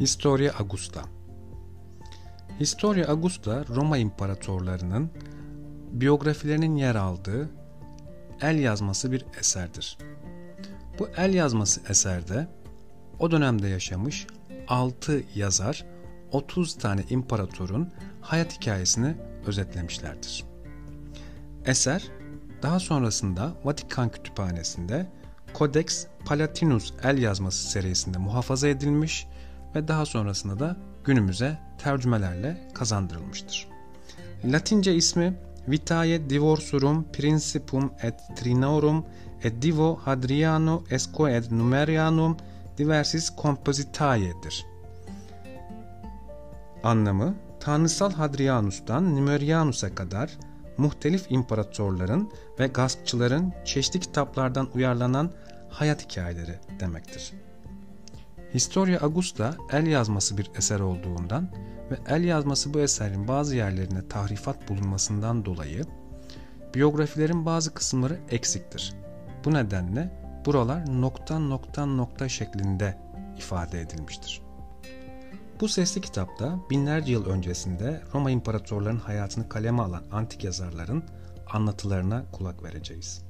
Historia Augusta Historia Augusta, Roma imparatorlarının biyografilerinin yer aldığı el yazması bir eserdir. Bu el yazması eserde o dönemde yaşamış 6 yazar 30 tane imparatorun hayat hikayesini özetlemişlerdir. Eser daha sonrasında Vatikan Kütüphanesi'nde Codex Palatinus el yazması serisinde muhafaza edilmiş ve ve daha sonrasında da günümüze tercümelerle kazandırılmıştır. Latince ismi Vitae divorsurum principum et trinorum et divo Hadriano esco et numerianum diversis compositae'dir. Anlamı Tanrısal Hadrianus'tan Numerianus'a kadar muhtelif imparatorların ve gaspçıların çeşitli kitaplardan uyarlanan hayat hikayeleri demektir. Historia Augusta el yazması bir eser olduğundan ve el yazması bu eserin bazı yerlerine tahrifat bulunmasından dolayı biyografilerin bazı kısımları eksiktir. Bu nedenle buralar nokta nokta nokta şeklinde ifade edilmiştir. Bu sesli kitapta binlerce yıl öncesinde Roma imparatorlarının hayatını kaleme alan antik yazarların anlatılarına kulak vereceğiz.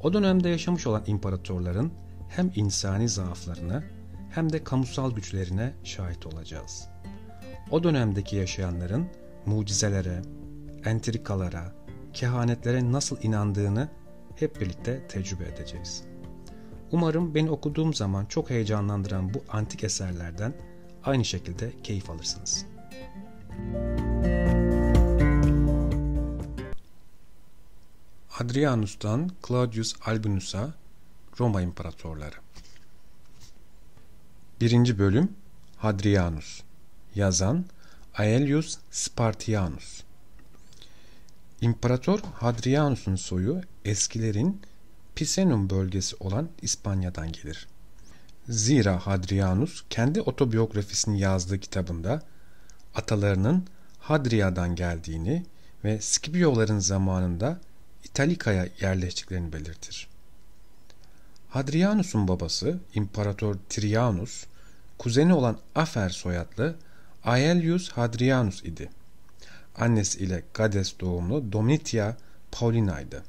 O dönemde yaşamış olan imparatorların hem insani zaaflarını hem de kamusal güçlerine şahit olacağız. O dönemdeki yaşayanların mucizelere, entrikalara, kehanetlere nasıl inandığını hep birlikte tecrübe edeceğiz. Umarım beni okuduğum zaman çok heyecanlandıran bu antik eserlerden aynı şekilde keyif alırsınız. Adrianus'tan Claudius Albinus'a Roma İmparatorları 1. Bölüm Hadrianus Yazan Aelius Spartianus İmparator Hadrianus'un soyu eskilerin Pisenum bölgesi olan İspanya'dan gelir. Zira Hadrianus kendi otobiyografisini yazdığı kitabında atalarının Hadria'dan geldiğini ve Scipio'ların zamanında İtalika'ya yerleştiklerini belirtir. Hadrianus'un babası İmparator Trianus kuzeni olan Afer soyadlı Aelius Hadrianus idi. Annesi ile Gades doğumlu Domnitia Paulina'ydı.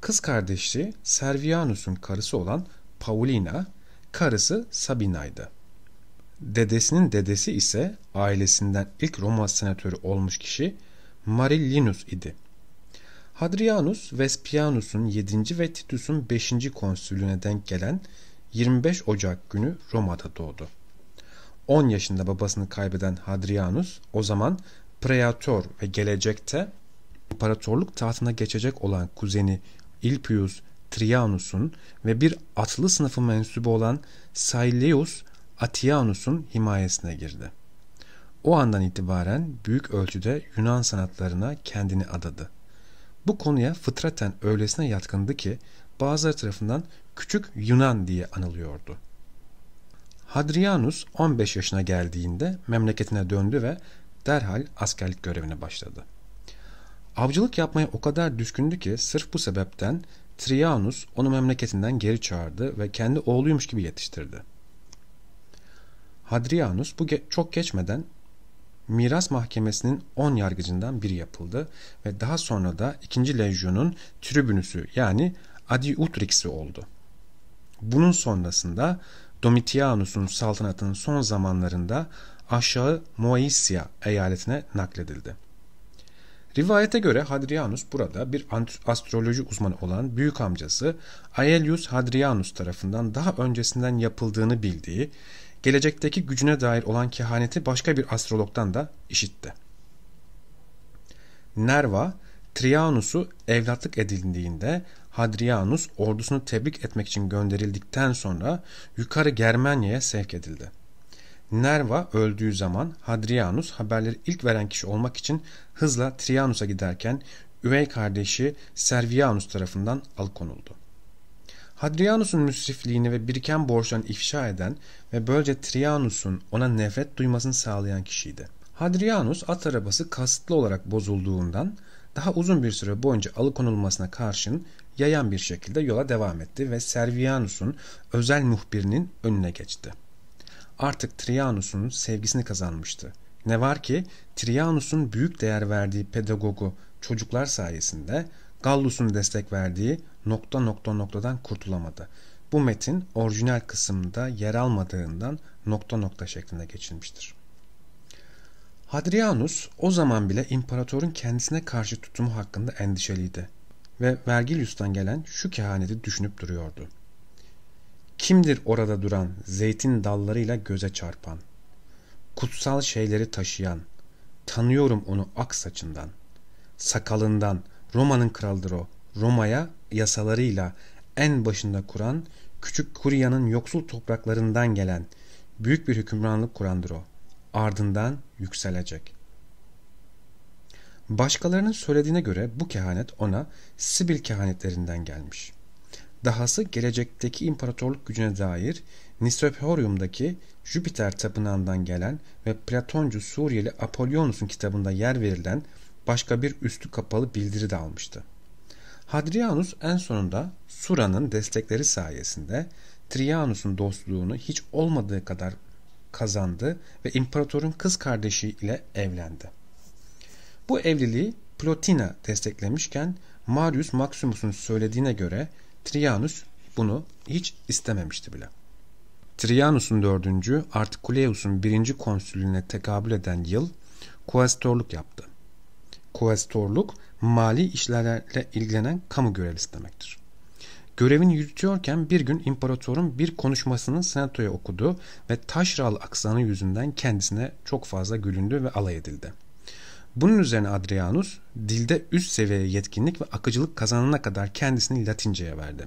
Kız kardeşi Servianus'un karısı olan Paulina, karısı Sabina'ydı. Dedesinin dedesi ise ailesinden ilk Roma senatörü olmuş kişi Marillinus idi. Hadrianus Vespianus'un 7. ve Titus'un 5. konsülüne denk gelen 25 Ocak günü Roma'da doğdu. 10 yaşında babasını kaybeden Hadrianus o zaman preatör ve gelecekte imparatorluk tahtına geçecek olan kuzeni Ilpius Trianus'un ve bir atlı sınıfı mensubu olan Saileus Atianus'un himayesine girdi. O andan itibaren büyük ölçüde Yunan sanatlarına kendini adadı. Bu konuya fıtraten öylesine yatkındı ki bazıları tarafından Küçük Yunan diye anılıyordu. Hadrianus 15 yaşına geldiğinde memleketine döndü ve derhal askerlik görevine başladı. Avcılık yapmaya o kadar düşkündü ki sırf bu sebepten Trianus onu memleketinden geri çağırdı ve kendi oğluymuş gibi yetiştirdi. Hadrianus bu ge çok geçmeden Miras Mahkemesi'nin 10 yargıcından biri yapıldı ve daha sonra da 2. Lejyon'un tribünüsü yani Adiutrix'i oldu. Bunun sonrasında Domitianus'un saltanatının son zamanlarında aşağı Moesia eyaletine nakledildi. Rivayete göre Hadrianus burada bir astroloji uzmanı olan büyük amcası Aelius Hadrianus tarafından daha öncesinden yapıldığını bildiği, gelecekteki gücüne dair olan kehaneti başka bir astrologdan da işitti. Nerva, Trianus'u evlatlık edildiğinde Hadrianus ordusunu tebrik etmek için gönderildikten sonra yukarı Germanya'ya sevk edildi. Nerva öldüğü zaman Hadrianus haberleri ilk veren kişi olmak için hızla Trianus'a giderken üvey kardeşi Servianus tarafından alıkonuldu. Hadrianus'un müsrifliğini ve biriken borçlarını ifşa eden ve böylece Trianus'un ona nefret duymasını sağlayan kişiydi. Hadrianus at arabası kasıtlı olarak bozulduğundan daha uzun bir süre boyunca alıkonulmasına karşın yayan bir şekilde yola devam etti ve Servianus'un özel muhbirinin önüne geçti. Artık Trianus'un sevgisini kazanmıştı. Ne var ki Trianus'un büyük değer verdiği pedagogu çocuklar sayesinde Gallus'un destek verdiği nokta nokta noktadan kurtulamadı. Bu metin orijinal kısımda yer almadığından nokta nokta şeklinde geçilmiştir. Hadrianus o zaman bile imparatorun kendisine karşı tutumu hakkında endişeliydi ve Vergilius'tan gelen şu kehaneti düşünüp duruyordu. Kimdir orada duran, zeytin dallarıyla göze çarpan, kutsal şeyleri taşıyan, tanıyorum onu ak saçından, sakalından, Roma'nın kralıdır o, Roma'ya yasalarıyla en başında kuran, küçük Kurya'nın yoksul topraklarından gelen, büyük bir hükümranlık kurandır o. Ardından yükselecek. Başkalarının söylediğine göre bu kehanet ona Sibil kehanetlerinden gelmiş. Dahası gelecekteki imparatorluk gücüne dair Nisöphorium'daki Jüpiter tapınağından gelen ve Platoncu Suriyeli Apollonus'un kitabında yer verilen başka bir üstü kapalı bildiri de almıştı. Hadrianus en sonunda Sura'nın destekleri sayesinde Trianus'un dostluğunu hiç olmadığı kadar kazandı ve imparatorun kız kardeşi ile evlendi. Bu evliliği Plotina desteklemişken Marius Maximus'un söylediğine göre Trianus bunu hiç istememişti bile. Trianus'un dördüncü Artikuleus'un birinci konsülüne tekabül eden yıl kuestorluk yaptı. Kuestorluk mali işlerle ilgilenen kamu görevlisi demektir. Görevini yürütüyorken bir gün imparatorun bir konuşmasını senatoya okudu ve taşral aksanı yüzünden kendisine çok fazla gülündü ve alay edildi. Bunun üzerine Adrianus dilde üst seviye yetkinlik ve akıcılık kazanana kadar kendisini Latince'ye verdi.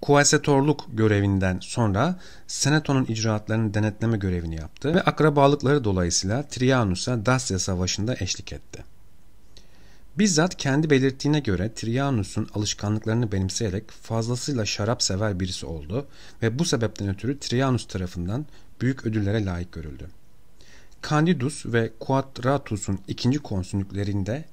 Kuasetorluk görevinden sonra senatonun icraatlarını denetleme görevini yaptı ve akrabalıkları dolayısıyla Trianus'a Dacia Savaşı'nda eşlik etti. Bizzat kendi belirttiğine göre Trianus'un alışkanlıklarını benimseyerek fazlasıyla şarap sever birisi oldu ve bu sebepten ötürü Trianus tarafından büyük ödüllere layık görüldü. Candidus ve Quadratus'un ikinci konsülüklerinde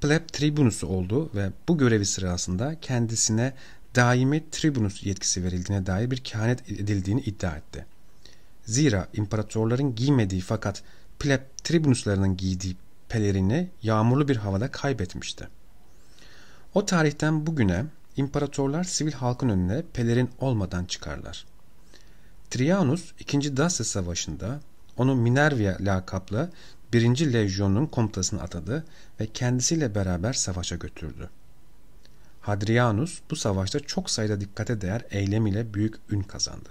pleb tribunusu oldu ve bu görevi sırasında kendisine daimi tribunus yetkisi verildiğine dair bir kehanet edildiğini iddia etti. Zira imparatorların giymediği fakat pleb tribunuslarının giydiği pelerini yağmurlu bir havada kaybetmişti. O tarihten bugüne imparatorlar sivil halkın önüne pelerin olmadan çıkarlar. Trianus 2. Dacia Savaşı'nda onu Minervia lakaplı 1. Lejyon'un komutasını atadı ve kendisiyle beraber savaşa götürdü. Hadrianus bu savaşta çok sayıda dikkate değer eylem ile büyük ün kazandı.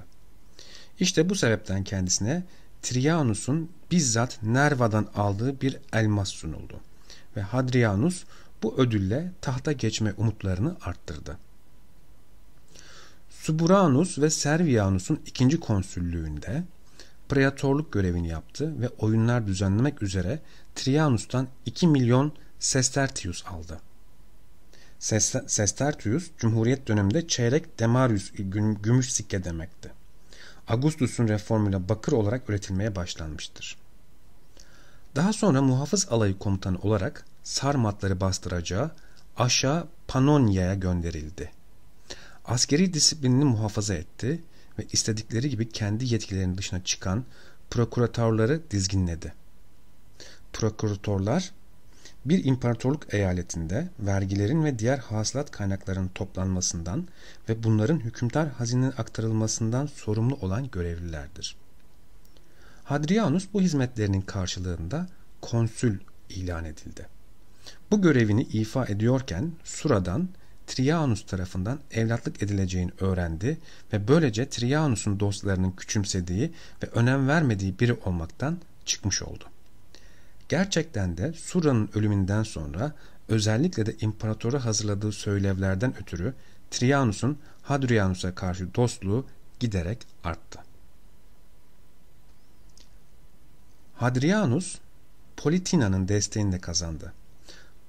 İşte bu sebepten kendisine Trianus'un bizzat Nerva'dan aldığı bir elmas sunuldu ve Hadrianus bu ödülle tahta geçme umutlarını arttırdı. Suburanus ve Servianus'un ikinci konsüllüğünde preatorluk görevini yaptı ve oyunlar düzenlemek üzere Trianus'tan 2 milyon sestertius aldı. Sestertius, Cumhuriyet döneminde çeyrek demarius gümüş sikke demekti. Augustus'un reformuyla bakır olarak üretilmeye başlanmıştır. Daha sonra muhafız alayı komutanı olarak Sarmatları bastıracağı aşağı Panonya'ya gönderildi. Askeri disiplinini muhafaza etti ve istedikleri gibi kendi yetkilerinin dışına çıkan prokuratorları dizginledi. Prokuratorlar. Bir imparatorluk eyaletinde vergilerin ve diğer hasılat kaynaklarının toplanmasından ve bunların hükümdar hazinenin aktarılmasından sorumlu olan görevlilerdir. Hadrianus bu hizmetlerinin karşılığında konsül ilan edildi. Bu görevini ifa ediyorken Sura'dan Trianus tarafından evlatlık edileceğini öğrendi ve böylece Trianus'un dostlarının küçümsediği ve önem vermediği biri olmaktan çıkmış oldu. Gerçekten de Sura'nın ölümünden sonra özellikle de imparatora hazırladığı söylevlerden ötürü Trianus'un Hadrianus'a karşı dostluğu giderek arttı. Hadrianus Politina'nın desteğini de kazandı.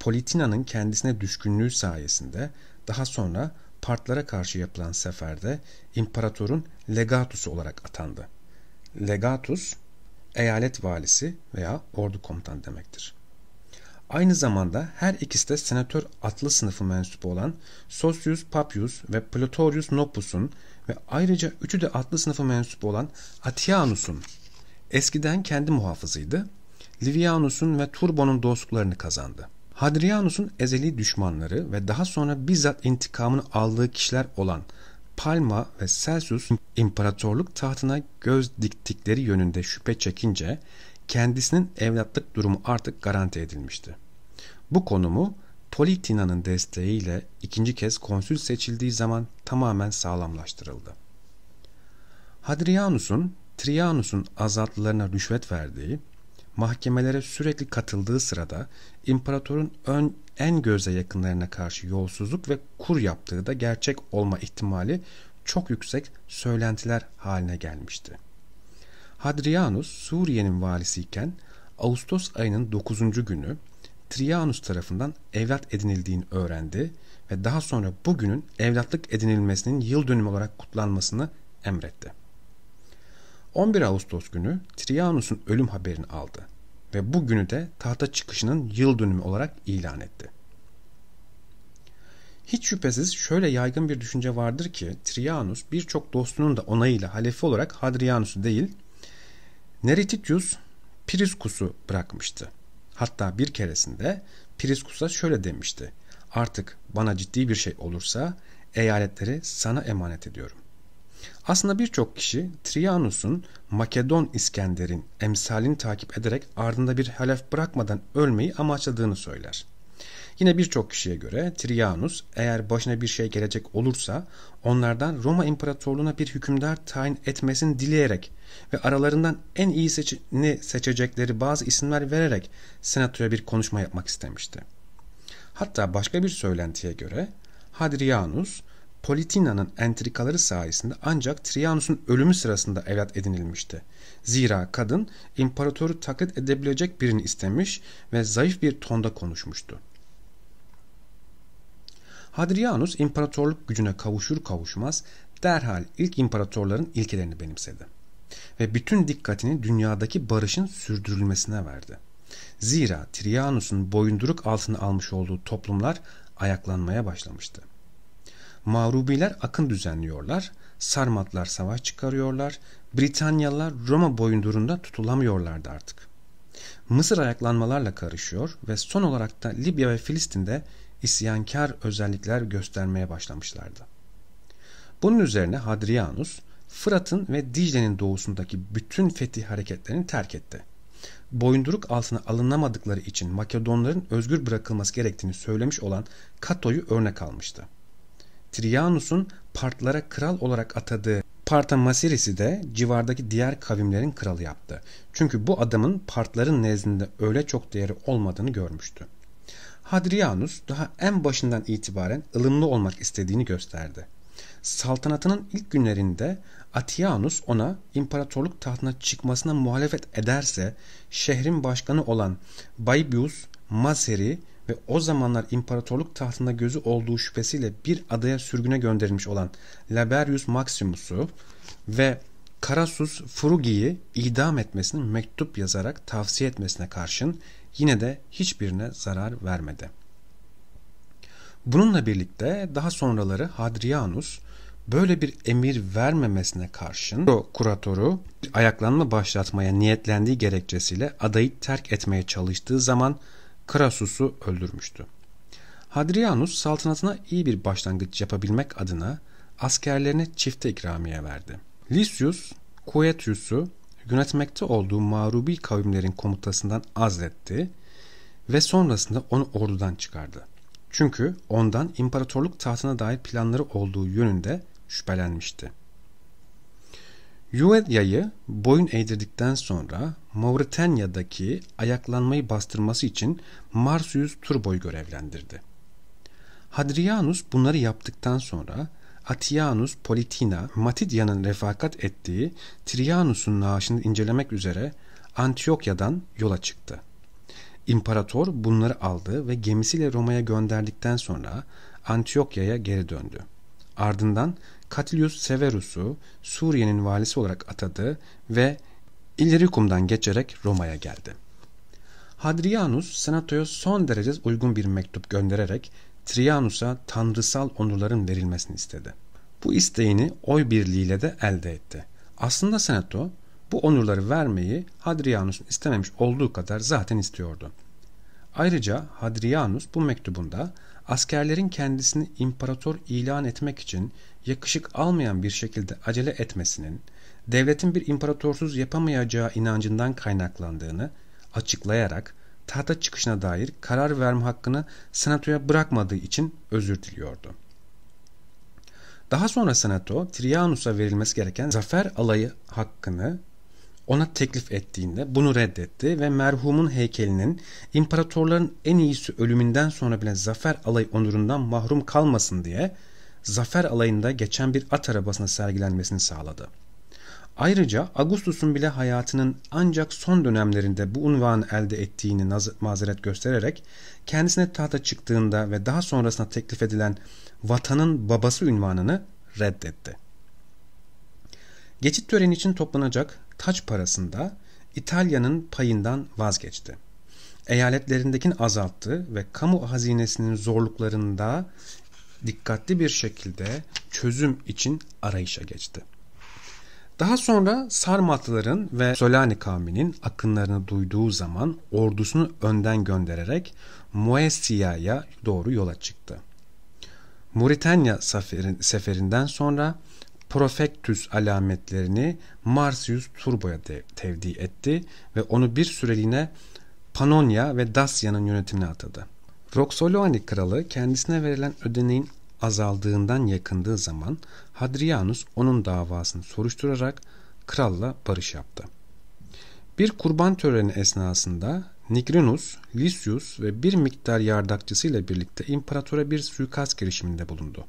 Politina'nın kendisine düşkünlüğü sayesinde daha sonra partlara karşı yapılan seferde imparatorun legatusu olarak atandı. Legatus eyalet valisi veya ordu komutanı demektir. Aynı zamanda her ikisi de senatör atlı sınıfı mensubu olan Sosius Papius ve Platorius Nopus'un ve ayrıca üçü de atlı sınıfı mensubu olan Atianus'un eskiden kendi muhafızıydı. Livianus'un ve Turbo'nun dostluklarını kazandı. Hadrianus'un ezeli düşmanları ve daha sonra bizzat intikamını aldığı kişiler olan Palma ve Celsus imparatorluk tahtına göz diktikleri yönünde şüphe çekince kendisinin evlatlık durumu artık garanti edilmişti. Bu konumu Politina'nın desteğiyle ikinci kez konsül seçildiği zaman tamamen sağlamlaştırıldı. Hadrianus'un Trianus'un azatlılarına rüşvet verdiği mahkemelere sürekli katıldığı sırada imparatorun ön, en göze yakınlarına karşı yolsuzluk ve kur yaptığı da gerçek olma ihtimali çok yüksek söylentiler haline gelmişti. Hadrianus Suriye'nin valisiyken Ağustos ayının 9. günü Trianus tarafından evlat edinildiğini öğrendi ve daha sonra bugünün evlatlık edinilmesinin yıl dönümü olarak kutlanmasını emretti. 11 Ağustos günü Trianus'un ölüm haberini aldı ve bu günü de tahta çıkışının yıl dönümü olarak ilan etti. Hiç şüphesiz şöyle yaygın bir düşünce vardır ki Trianus birçok dostunun da onayıyla halefi olarak Hadrianus'u değil Nerititius Priscus'u bırakmıştı. Hatta bir keresinde Priscus'a şöyle demişti. Artık bana ciddi bir şey olursa eyaletleri sana emanet ediyorum. Aslında birçok kişi Trianus'un Makedon İskender'in emsalini takip ederek ardında bir halef bırakmadan ölmeyi amaçladığını söyler. Yine birçok kişiye göre Trianus eğer başına bir şey gelecek olursa onlardan Roma İmparatorluğuna bir hükümdar tayin etmesini dileyerek ve aralarından en iyi seçini seçecekleri bazı isimler vererek senatoya bir konuşma yapmak istemişti. Hatta başka bir söylentiye göre Hadrianus Politina'nın entrikaları sayesinde ancak Trianus'un ölümü sırasında evlat edinilmişti. Zira kadın imparatoru taklit edebilecek birini istemiş ve zayıf bir tonda konuşmuştu. Hadrianus imparatorluk gücüne kavuşur kavuşmaz derhal ilk imparatorların ilkelerini benimsedi ve bütün dikkatini dünyadaki barışın sürdürülmesine verdi. Zira Trianus'un boyunduruk altına almış olduğu toplumlar ayaklanmaya başlamıştı. Mağrubiler akın düzenliyorlar, Sarmatlar savaş çıkarıyorlar, Britanyalılar Roma boyundurunda tutulamıyorlardı artık. Mısır ayaklanmalarla karışıyor ve son olarak da Libya ve Filistin'de isyankar özellikler göstermeye başlamışlardı. Bunun üzerine Hadrianus, Fırat'ın ve Dicle'nin doğusundaki bütün fetih hareketlerini terk etti. Boyunduruk altına alınamadıkları için Makedonların özgür bırakılması gerektiğini söylemiş olan Kato'yu örnek almıştı. Trianus'un Partlara kral olarak atadığı Parta Masiris'i de civardaki diğer kavimlerin kralı yaptı. Çünkü bu adamın Partların nezdinde öyle çok değeri olmadığını görmüştü. Hadrianus daha en başından itibaren ılımlı olmak istediğini gösterdi. Saltanatının ilk günlerinde Atianus ona imparatorluk tahtına çıkmasına muhalefet ederse şehrin başkanı olan Baybius Maseri ve o zamanlar imparatorluk tahtında gözü olduğu şüphesiyle bir adaya sürgüne gönderilmiş olan Laberius Maximus'u ve Karasus Frugi'yi idam etmesini mektup yazarak tavsiye etmesine karşın yine de hiçbirine zarar vermedi. Bununla birlikte daha sonraları Hadrianus böyle bir emir vermemesine karşın o kuratoru ayaklanma başlatmaya niyetlendiği gerekçesiyle adayı terk etmeye çalıştığı zaman Krasus'u öldürmüştü. Hadrianus saltanatına iyi bir başlangıç yapabilmek adına askerlerine çifte ikramiye verdi. Lysius, Quietus'u yönetmekte olduğu mağrubi kavimlerin komutasından azletti ve sonrasında onu ordudan çıkardı. Çünkü ondan imparatorluk tahtına dair planları olduğu yönünde şüphelenmişti. Yuvalya'yı boyun eğdirdikten sonra Mauritanya'daki ayaklanmayı bastırması için Marsius Turbo'yu görevlendirdi. Hadrianus bunları yaptıktan sonra Atianus Politina, Matidya'nın refakat ettiği Trianus'un naaşını incelemek üzere Antiokya'dan yola çıktı. İmparator bunları aldı ve gemisiyle Roma'ya gönderdikten sonra Antiokya'ya geri döndü. Ardından Katilius Severus'u Suriye'nin valisi olarak atadı ve İllyricum'dan geçerek Roma'ya geldi. Hadrianus senatoya son derece uygun bir mektup göndererek Trianus'a tanrısal onurların verilmesini istedi. Bu isteğini oy birliğiyle de elde etti. Aslında senato bu onurları vermeyi Hadrianus'un istememiş olduğu kadar zaten istiyordu. Ayrıca Hadrianus bu mektubunda askerlerin kendisini imparator ilan etmek için yakışık almayan bir şekilde acele etmesinin devletin bir imparatorsuz yapamayacağı inancından kaynaklandığını açıklayarak tahta çıkışına dair karar verme hakkını senatoya bırakmadığı için özür diliyordu. Daha sonra senato Trianus'a verilmesi gereken zafer alayı hakkını ona teklif ettiğinde bunu reddetti ve merhumun heykelinin imparatorların en iyisi ölümünden sonra bile zafer alay onurundan mahrum kalmasın diye zafer alayında geçen bir at arabasına sergilenmesini sağladı. Ayrıca Augustus'un bile hayatının ancak son dönemlerinde bu unvanı elde ettiğini mazeret göstererek kendisine tahta çıktığında ve daha sonrasında teklif edilen vatanın babası unvanını reddetti. Geçit töreni için toplanacak taç parasında İtalya'nın payından vazgeçti. Eyaletlerindekini azalttı ve kamu hazinesinin zorluklarında dikkatli bir şekilde çözüm için arayışa geçti. Daha sonra Sarmatlıların ve Solani kavminin akınlarını duyduğu zaman ordusunu önden göndererek Moesya'ya doğru yola çıktı. Moritanya seferinden sonra Profectus alametlerini Marsius Turbo'ya tevdi etti ve onu bir süreliğine Panonya ve Dacia'nın yönetimine atadı. Roxolani kralı kendisine verilen ödeneğin azaldığından yakındığı zaman Hadrianus onun davasını soruşturarak kralla barış yaptı. Bir kurban töreni esnasında Nigrinus, Lysius ve bir miktar yardakçısıyla birlikte imparatora bir suikast girişiminde bulundu.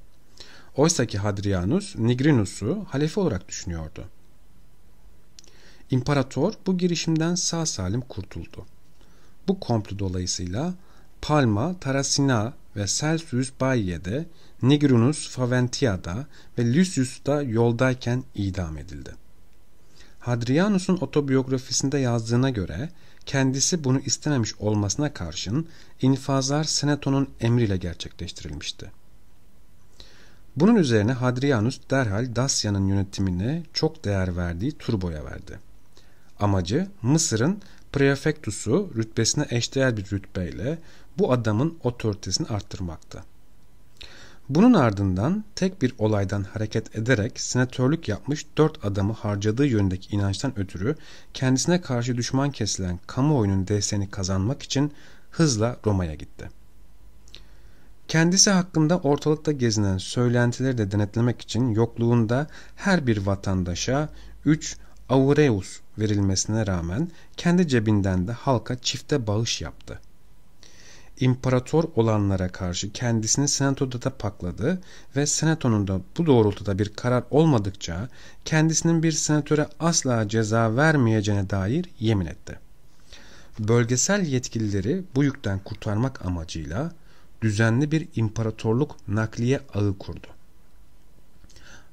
Oysaki Hadrianus, Nigrinus'u halefe olarak düşünüyordu. İmparator bu girişimden sağ salim kurtuldu. Bu komplo dolayısıyla Palma, Tarasina ve Celsius Baye'de, Nigrinus Faventia'da ve Lucius'ta yoldayken idam edildi. Hadrianus'un otobiyografisinde yazdığına göre kendisi bunu istememiş olmasına karşın infazlar senatonun emriyle gerçekleştirilmişti. Bunun üzerine Hadrianus derhal Dacia'nın yönetimine çok değer verdiği Turbo'ya verdi. Amacı Mısır'ın prefektusu rütbesine eşdeğer bir rütbeyle bu adamın otoritesini arttırmakta. Bunun ardından tek bir olaydan hareket ederek senatörlük yapmış dört adamı harcadığı yönündeki inançtan ötürü kendisine karşı düşman kesilen kamuoyunun desteğini kazanmak için hızla Roma'ya gitti. Kendisi hakkında ortalıkta gezinen söylentileri de denetlemek için yokluğunda her bir vatandaşa 3 aureus verilmesine rağmen kendi cebinden de halka çifte bağış yaptı.'' imparator olanlara karşı kendisini senatoda da pakladı ve senatonun da bu doğrultuda bir karar olmadıkça kendisinin bir senatöre asla ceza vermeyeceğine dair yemin etti. Bölgesel yetkilileri bu yükten kurtarmak amacıyla düzenli bir imparatorluk nakliye ağı kurdu.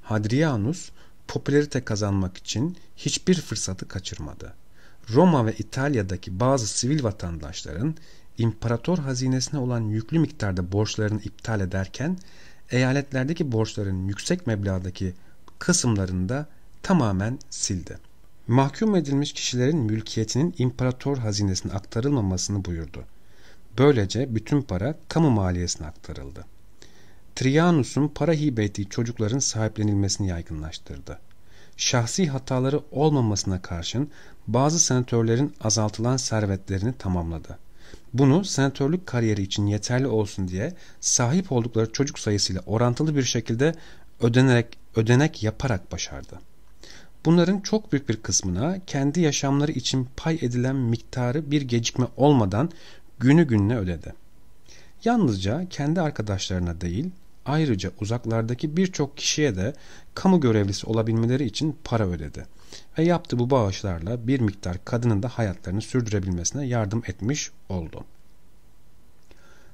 Hadrianus popülerite kazanmak için hiçbir fırsatı kaçırmadı. Roma ve İtalya'daki bazı sivil vatandaşların imparator hazinesine olan yüklü miktarda borçlarını iptal ederken eyaletlerdeki borçların yüksek meblağdaki kısımlarını da tamamen sildi. Mahkum edilmiş kişilerin mülkiyetinin imparator hazinesine aktarılmamasını buyurdu. Böylece bütün para kamu maliyesine aktarıldı. Trianus'un para hibe ettiği çocukların sahiplenilmesini yaygınlaştırdı. Şahsi hataları olmamasına karşın bazı senatörlerin azaltılan servetlerini tamamladı. Bunu senatörlük kariyeri için yeterli olsun diye sahip oldukları çocuk sayısıyla orantılı bir şekilde ödenerek, ödenek yaparak başardı. Bunların çok büyük bir kısmına kendi yaşamları için pay edilen miktarı bir gecikme olmadan günü gününe ödedi. Yalnızca kendi arkadaşlarına değil, Ayrıca uzaklardaki birçok kişiye de kamu görevlisi olabilmeleri için para ödedi ve yaptığı bu bağışlarla bir miktar kadının da hayatlarını sürdürebilmesine yardım etmiş oldu.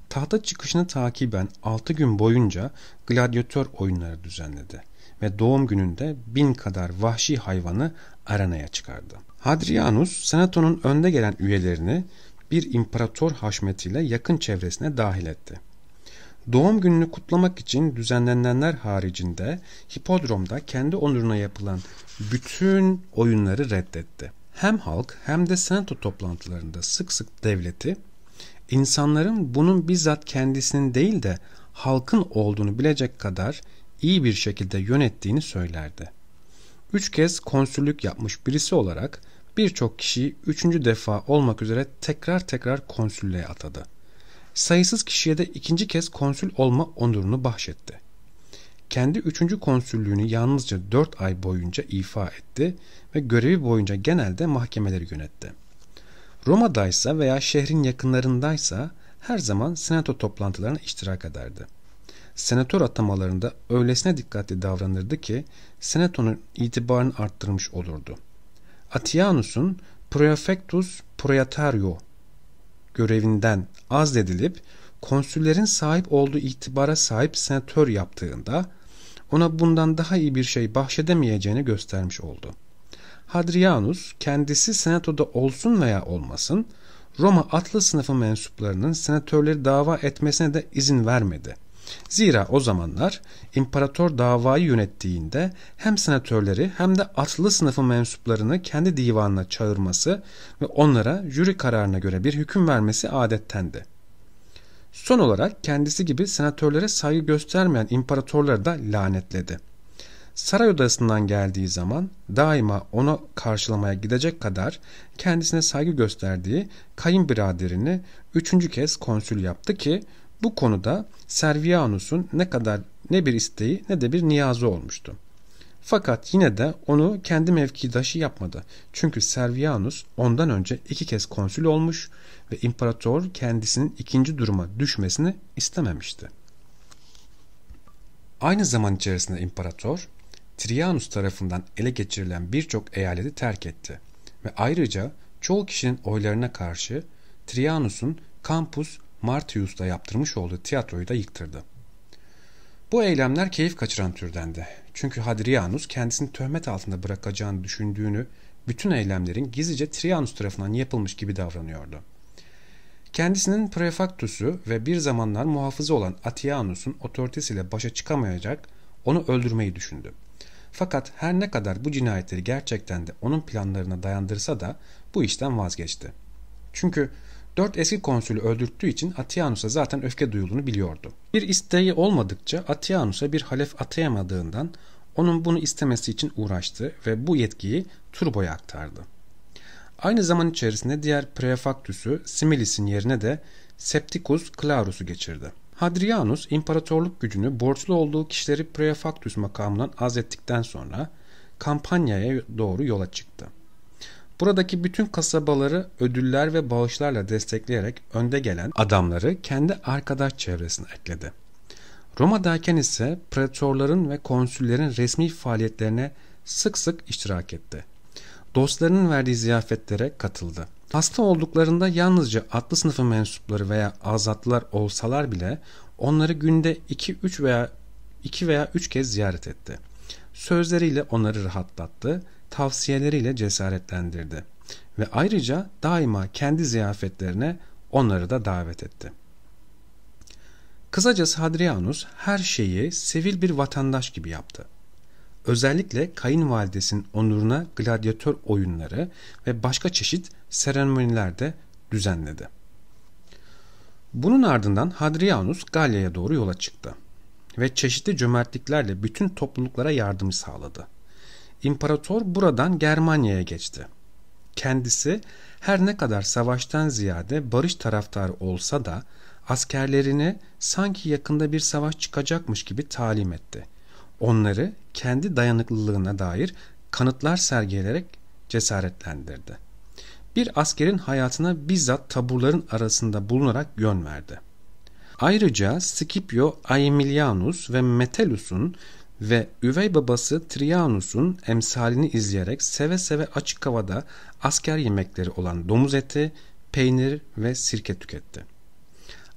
Tahta çıkışını takiben 6 gün boyunca gladyatör oyunları düzenledi ve doğum gününde bin kadar vahşi hayvanı aranaya çıkardı. Hadrianus, senatonun önde gelen üyelerini bir imparator haşmetiyle yakın çevresine dahil etti. Doğum gününü kutlamak için düzenlenenler haricinde hipodromda kendi onuruna yapılan bütün oyunları reddetti. Hem halk hem de senato toplantılarında sık sık devleti insanların bunun bizzat kendisinin değil de halkın olduğunu bilecek kadar iyi bir şekilde yönettiğini söylerdi. Üç kez konsüllük yapmış birisi olarak birçok kişiyi üçüncü defa olmak üzere tekrar tekrar konsüllüğe atadı sayısız kişiye de ikinci kez konsül olma onurunu bahşetti. Kendi üçüncü konsüllüğünü yalnızca dört ay boyunca ifa etti ve görevi boyunca genelde mahkemeleri yönetti. Roma'daysa veya şehrin yakınlarındaysa her zaman senato toplantılarına iştirak ederdi. Senatör atamalarında öylesine dikkatli davranırdı ki senatonun itibarını arttırmış olurdu. Atianus'un Prefectus Proietario görevinden azledilip konsüllerin sahip olduğu itibara sahip senatör yaptığında ona bundan daha iyi bir şey bahşedemeyeceğini göstermiş oldu. Hadrianus kendisi senatoda olsun veya olmasın Roma atlı sınıfı mensuplarının senatörleri dava etmesine de izin vermedi. Zira o zamanlar imparator davayı yönettiğinde hem senatörleri hem de atlı sınıfı mensuplarını kendi divanına çağırması ve onlara jüri kararına göre bir hüküm vermesi adettendi. Son olarak kendisi gibi senatörlere saygı göstermeyen imparatorları da lanetledi. Saray odasından geldiği zaman daima onu karşılamaya gidecek kadar kendisine saygı gösterdiği kayınbiraderini üçüncü kez konsül yaptı ki bu konuda Servianus'un ne kadar ne bir isteği ne de bir niyazı olmuştu. Fakat yine de onu kendi mevkidaşı yapmadı. Çünkü Servianus ondan önce iki kez konsül olmuş ve imparator kendisinin ikinci duruma düşmesini istememişti. Aynı zaman içerisinde imparator Trianus tarafından ele geçirilen birçok eyaleti terk etti ve ayrıca çoğu kişinin oylarına karşı Trianus'un Campus Martius'ta yaptırmış olduğu tiyatroyu da yıktırdı. Bu eylemler keyif kaçıran türdendi. Çünkü Hadrianus kendisini töhmet altında bırakacağını düşündüğünü bütün eylemlerin gizlice Trianus tarafından yapılmış gibi davranıyordu. Kendisinin prefaktusu ve bir zamanlar muhafızı olan Atianus'un otoritesiyle başa çıkamayacak onu öldürmeyi düşündü. Fakat her ne kadar bu cinayetleri gerçekten de onun planlarına dayandırsa da bu işten vazgeçti. Çünkü Dört eski konsülü öldürttüğü için Atianus'a zaten öfke duyulduğunu biliyordu. Bir isteği olmadıkça Atianus'a bir halef atayamadığından onun bunu istemesi için uğraştı ve bu yetkiyi Turbo'ya aktardı. Aynı zaman içerisinde diğer prefaktüsü Similis'in yerine de Septicus Clarus'u geçirdi. Hadrianus imparatorluk gücünü borçlu olduğu kişileri prefaktüs makamından azettikten sonra kampanyaya doğru yola çıktı. Buradaki bütün kasabaları ödüller ve bağışlarla destekleyerek önde gelen adamları kendi arkadaş çevresine ekledi. Roma'dayken ise pretorların ve konsüllerin resmi faaliyetlerine sık sık iştirak etti. Dostlarının verdiği ziyafetlere katıldı. Hasta olduklarında yalnızca atlı sınıfı mensupları veya azatlar olsalar bile onları günde 2-3 veya 2 veya 3 kez ziyaret etti. Sözleriyle onları rahatlattı tavsiyeleriyle cesaretlendirdi ve ayrıca daima kendi ziyafetlerine onları da davet etti. Kısacası Hadrianus her şeyi sevil bir vatandaş gibi yaptı. Özellikle kayınvalidesinin onuruna gladyatör oyunları ve başka çeşit seremoniler de düzenledi. Bunun ardından Hadrianus Galya'ya doğru yola çıktı ve çeşitli cömertliklerle bütün topluluklara yardım sağladı. İmparator buradan Germanya'ya geçti. Kendisi her ne kadar savaştan ziyade barış taraftarı olsa da askerlerini sanki yakında bir savaş çıkacakmış gibi talim etti. Onları kendi dayanıklılığına dair kanıtlar sergileyerek cesaretlendirdi. Bir askerin hayatına bizzat taburların arasında bulunarak yön verdi. Ayrıca Scipio Aemilianus ve Metellus'un ve üvey babası Trianus'un emsalini izleyerek seve seve açık havada asker yemekleri olan domuz eti, peynir ve sirke tüketti.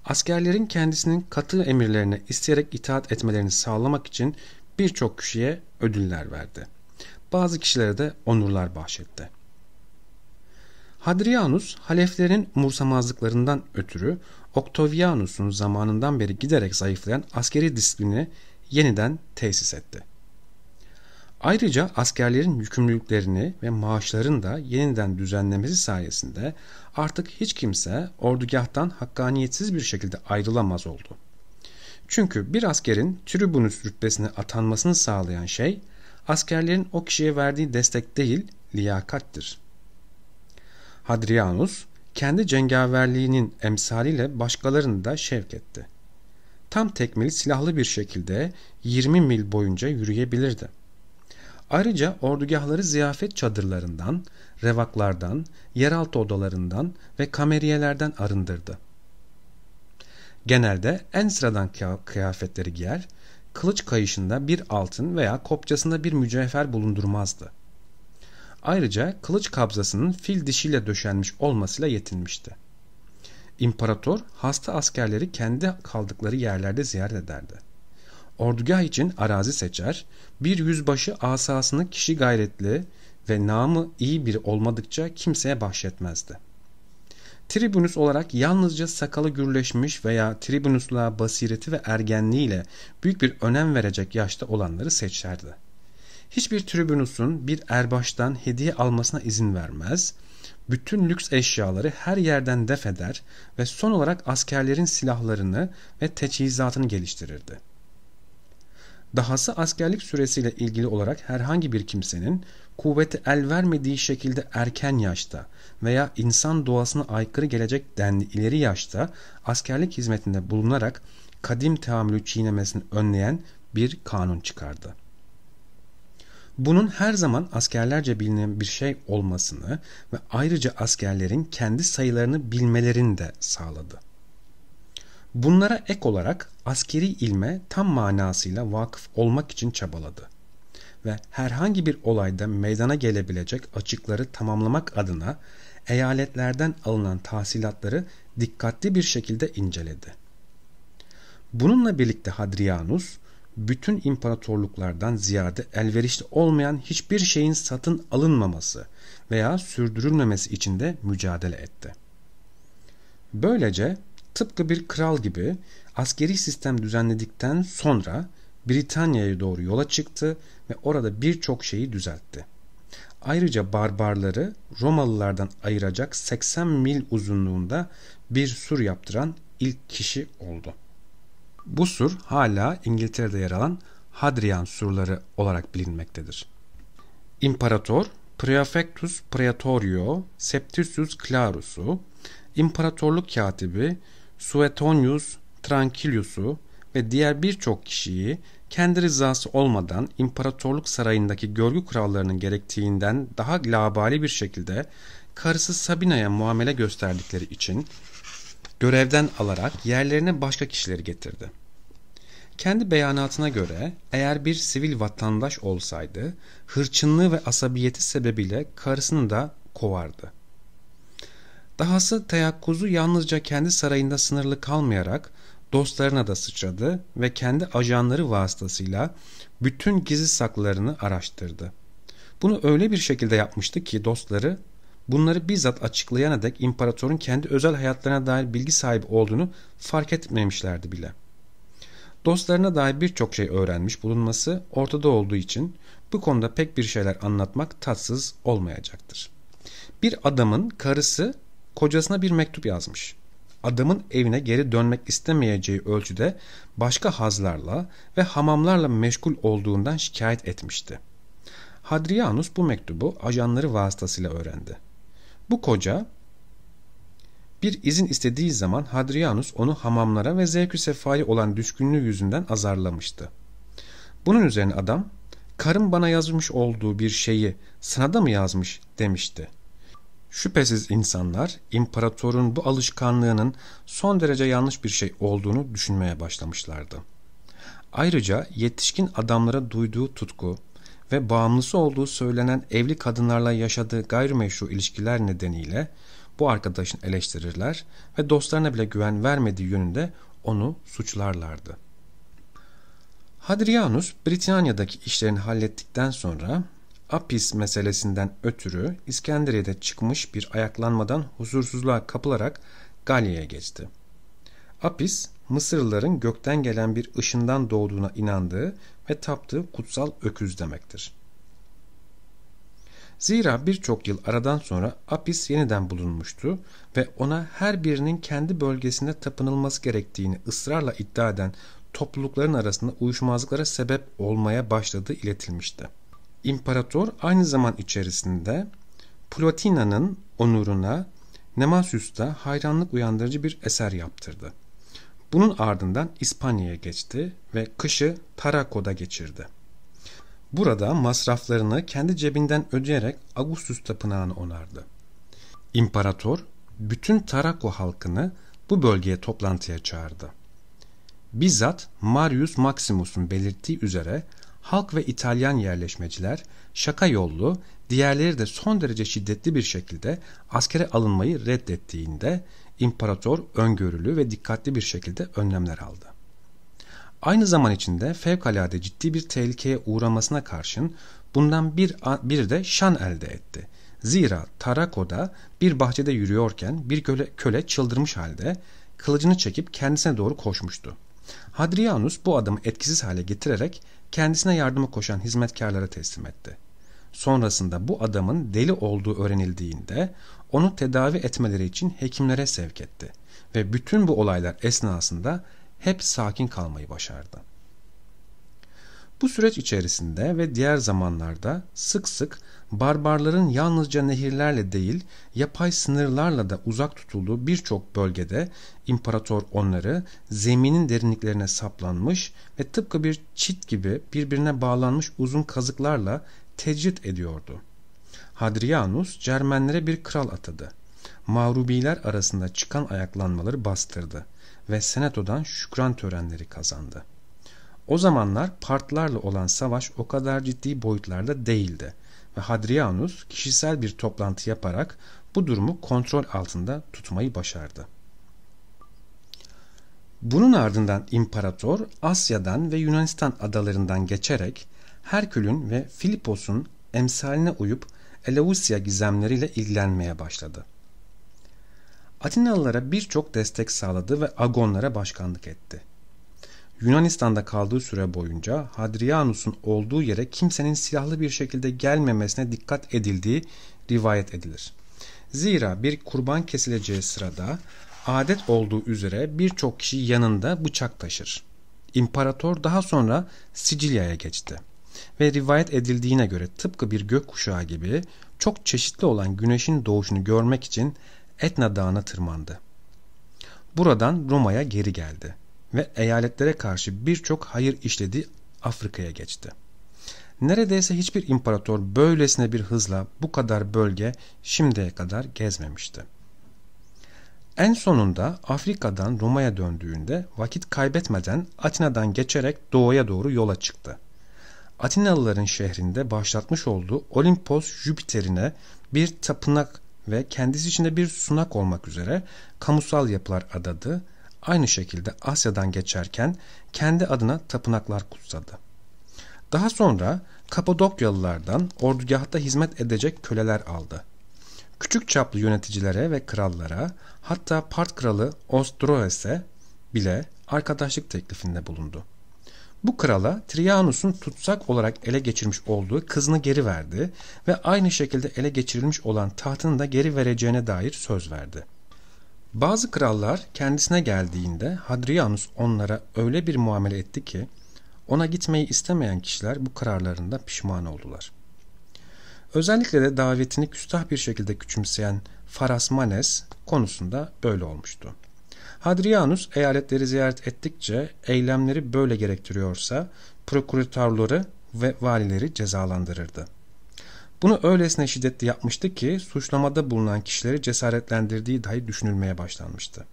Askerlerin kendisinin katı emirlerine isteyerek itaat etmelerini sağlamak için birçok kişiye ödüller verdi. Bazı kişilere de onurlar bahşetti. Hadrianus, Haleflerin umursamazlıklarından ötürü Octavianus'un zamanından beri giderek zayıflayan askeri disiplini yeniden tesis etti. Ayrıca askerlerin yükümlülüklerini ve maaşlarını da yeniden düzenlemesi sayesinde artık hiç kimse ordugahtan hakkaniyetsiz bir şekilde ayrılamaz oldu. Çünkü bir askerin tribünüs rütbesine atanmasını sağlayan şey askerlerin o kişiye verdiği destek değil liyakattir. Hadrianus kendi cengaverliğinin emsaliyle başkalarını da şevk etti.'' tam tekmeli silahlı bir şekilde 20 mil boyunca yürüyebilirdi. Ayrıca ordugahları ziyafet çadırlarından, revaklardan, yeraltı odalarından ve kameriyelerden arındırdı. Genelde en sıradan kıyafetleri giyer, kılıç kayışında bir altın veya kopçasında bir mücevher bulundurmazdı. Ayrıca kılıç kabzasının fil dişiyle döşenmiş olmasıyla yetinmişti. İmparator hasta askerleri kendi kaldıkları yerlerde ziyaret ederdi. Ordugah için arazi seçer, bir yüzbaşı asasını kişi gayretli ve namı iyi biri olmadıkça kimseye bahşetmezdi. Tribunus olarak yalnızca sakalı gürleşmiş veya tribunusluğa basireti ve ergenliğiyle büyük bir önem verecek yaşta olanları seçerdi. Hiçbir tribunusun bir erbaştan hediye almasına izin vermez bütün lüks eşyaları her yerden def eder ve son olarak askerlerin silahlarını ve teçhizatını geliştirirdi. Dahası askerlik süresiyle ilgili olarak herhangi bir kimsenin kuvveti el vermediği şekilde erken yaşta veya insan doğasına aykırı gelecek denli ileri yaşta askerlik hizmetinde bulunarak kadim tahammülü çiğnemesini önleyen bir kanun çıkardı. Bunun her zaman askerlerce bilinen bir şey olmasını ve ayrıca askerlerin kendi sayılarını bilmelerini de sağladı. Bunlara ek olarak askeri ilme tam manasıyla vakıf olmak için çabaladı ve herhangi bir olayda meydana gelebilecek açıkları tamamlamak adına eyaletlerden alınan tahsilatları dikkatli bir şekilde inceledi. Bununla birlikte Hadrianus bütün imparatorluklardan ziyade elverişli olmayan hiçbir şeyin satın alınmaması veya sürdürülmemesi için de mücadele etti. Böylece tıpkı bir kral gibi askeri sistem düzenledikten sonra Britanya'ya doğru yola çıktı ve orada birçok şeyi düzeltti. Ayrıca barbarları Romalılardan ayıracak 80 mil uzunluğunda bir sur yaptıran ilk kişi oldu.'' Bu sur hala İngiltere'de yer alan Hadrian surları olarak bilinmektedir. İmparator Praefectus Praetorio Septicius Clarus'u, İmparatorluk katibi Suetonius Tranquillius'u ve diğer birçok kişiyi kendi rızası olmadan imparatorluk sarayındaki görgü kurallarının gerektiğinden daha labali bir şekilde karısı Sabina'ya muamele gösterdikleri için görevden alarak yerlerine başka kişileri getirdi. Kendi beyanatına göre eğer bir sivil vatandaş olsaydı hırçınlığı ve asabiyeti sebebiyle karısını da kovardı. Dahası teyakkuzu yalnızca kendi sarayında sınırlı kalmayarak dostlarına da sıçradı ve kendi ajanları vasıtasıyla bütün gizli saklarını araştırdı. Bunu öyle bir şekilde yapmıştı ki dostları bunları bizzat açıklayana dek imparatorun kendi özel hayatlarına dair bilgi sahibi olduğunu fark etmemişlerdi bile.'' Dostlarına dair birçok şey öğrenmiş bulunması ortada olduğu için bu konuda pek bir şeyler anlatmak tatsız olmayacaktır. Bir adamın karısı kocasına bir mektup yazmış. Adamın evine geri dönmek istemeyeceği ölçüde başka hazlarla ve hamamlarla meşgul olduğundan şikayet etmişti. Hadrianus bu mektubu ajanları vasıtasıyla öğrendi. Bu koca bir izin istediği zaman Hadrianus onu hamamlara ve zevkü sefai olan düşkünlüğü yüzünden azarlamıştı. Bunun üzerine adam, karım bana yazmış olduğu bir şeyi sana da mı yazmış demişti. Şüphesiz insanlar imparatorun bu alışkanlığının son derece yanlış bir şey olduğunu düşünmeye başlamışlardı. Ayrıca yetişkin adamlara duyduğu tutku ve bağımlısı olduğu söylenen evli kadınlarla yaşadığı gayrimeşru ilişkiler nedeniyle bu arkadaşını eleştirirler ve dostlarına bile güven vermediği yönünde onu suçlarlardı. Hadrianus Britanya'daki işlerini hallettikten sonra Apis meselesinden ötürü İskenderiye'de çıkmış bir ayaklanmadan huzursuzluğa kapılarak Galya'ya geçti. Apis, Mısırlıların gökten gelen bir ışından doğduğuna inandığı ve taptığı kutsal öküz demektir. Zira birçok yıl aradan sonra Apis yeniden bulunmuştu ve ona her birinin kendi bölgesinde tapınılması gerektiğini ısrarla iddia eden toplulukların arasında uyuşmazlıklara sebep olmaya başladığı iletilmişti. İmparator aynı zaman içerisinde Plotina'nın onuruna Nemasius'ta hayranlık uyandırıcı bir eser yaptırdı. Bunun ardından İspanya'ya geçti ve kışı Tarako'da geçirdi. Burada masraflarını kendi cebinden ödeyerek Augustus Tapınağı'nı onardı. İmparator bütün Tarako halkını bu bölgeye toplantıya çağırdı. Bizzat Marius Maximus'un belirttiği üzere halk ve İtalyan yerleşmeciler şaka yollu, diğerleri de son derece şiddetli bir şekilde askere alınmayı reddettiğinde imparator öngörülü ve dikkatli bir şekilde önlemler aldı. Aynı zaman içinde fevkalade ciddi bir tehlikeye uğramasına karşın bundan bir, bir de şan elde etti. Zira Tarako'da bir bahçede yürüyorken bir köle, köle çıldırmış halde kılıcını çekip kendisine doğru koşmuştu. Hadrianus bu adamı etkisiz hale getirerek kendisine yardıma koşan hizmetkarlara teslim etti. Sonrasında bu adamın deli olduğu öğrenildiğinde onu tedavi etmeleri için hekimlere sevk etti ve bütün bu olaylar esnasında hep sakin kalmayı başardı. Bu süreç içerisinde ve diğer zamanlarda sık sık barbarların yalnızca nehirlerle değil yapay sınırlarla da uzak tutulduğu birçok bölgede imparator onları zeminin derinliklerine saplanmış ve tıpkı bir çit gibi birbirine bağlanmış uzun kazıklarla tecrit ediyordu. Hadrianus Cermenlere bir kral atadı. Mağrubiler arasında çıkan ayaklanmaları bastırdı ve senatodan şükran törenleri kazandı. O zamanlar partlarla olan savaş o kadar ciddi boyutlarda değildi ve Hadrianus kişisel bir toplantı yaparak bu durumu kontrol altında tutmayı başardı. Bunun ardından imparator Asya'dan ve Yunanistan adalarından geçerek Herkül'ün ve Filipos'un emsaline uyup Eleusia gizemleriyle ilgilenmeye başladı. Atinalılara birçok destek sağladı ve Agonlara başkanlık etti. Yunanistan'da kaldığı süre boyunca Hadrianus'un olduğu yere kimsenin silahlı bir şekilde gelmemesine dikkat edildiği rivayet edilir. Zira bir kurban kesileceği sırada adet olduğu üzere birçok kişi yanında bıçak taşır. İmparator daha sonra Sicilya'ya geçti ve rivayet edildiğine göre tıpkı bir gökkuşağı gibi çok çeşitli olan güneşin doğuşunu görmek için Etna Dağı'na tırmandı. Buradan Roma'ya geri geldi ve eyaletlere karşı birçok hayır işlediği Afrika'ya geçti. Neredeyse hiçbir imparator böylesine bir hızla bu kadar bölge şimdiye kadar gezmemişti. En sonunda Afrika'dan Roma'ya döndüğünde vakit kaybetmeden Atina'dan geçerek doğuya doğru yola çıktı. Atinalıların şehrinde başlatmış olduğu Olimpos Jüpiter'ine bir tapınak ve kendisi içinde bir sunak olmak üzere kamusal yapılar adadı. Aynı şekilde Asya'dan geçerken kendi adına tapınaklar kutsadı. Daha sonra Kapadokyalılardan ordugahta hizmet edecek köleler aldı. Küçük çaplı yöneticilere ve krallara hatta Part kralı Ostroes'e bile arkadaşlık teklifinde bulundu. Bu krala Trianus'un tutsak olarak ele geçirmiş olduğu kızını geri verdi ve aynı şekilde ele geçirilmiş olan tahtını da geri vereceğine dair söz verdi. Bazı krallar kendisine geldiğinde Hadrianus onlara öyle bir muamele etti ki ona gitmeyi istemeyen kişiler bu kararlarında pişman oldular. Özellikle de davetini küstah bir şekilde küçümseyen Farasmanes konusunda böyle olmuştu. Hadrianus eyaletleri ziyaret ettikçe eylemleri böyle gerektiriyorsa prokuratorları ve valileri cezalandırırdı. Bunu öylesine şiddetli yapmıştı ki suçlamada bulunan kişileri cesaretlendirdiği dahi düşünülmeye başlanmıştı.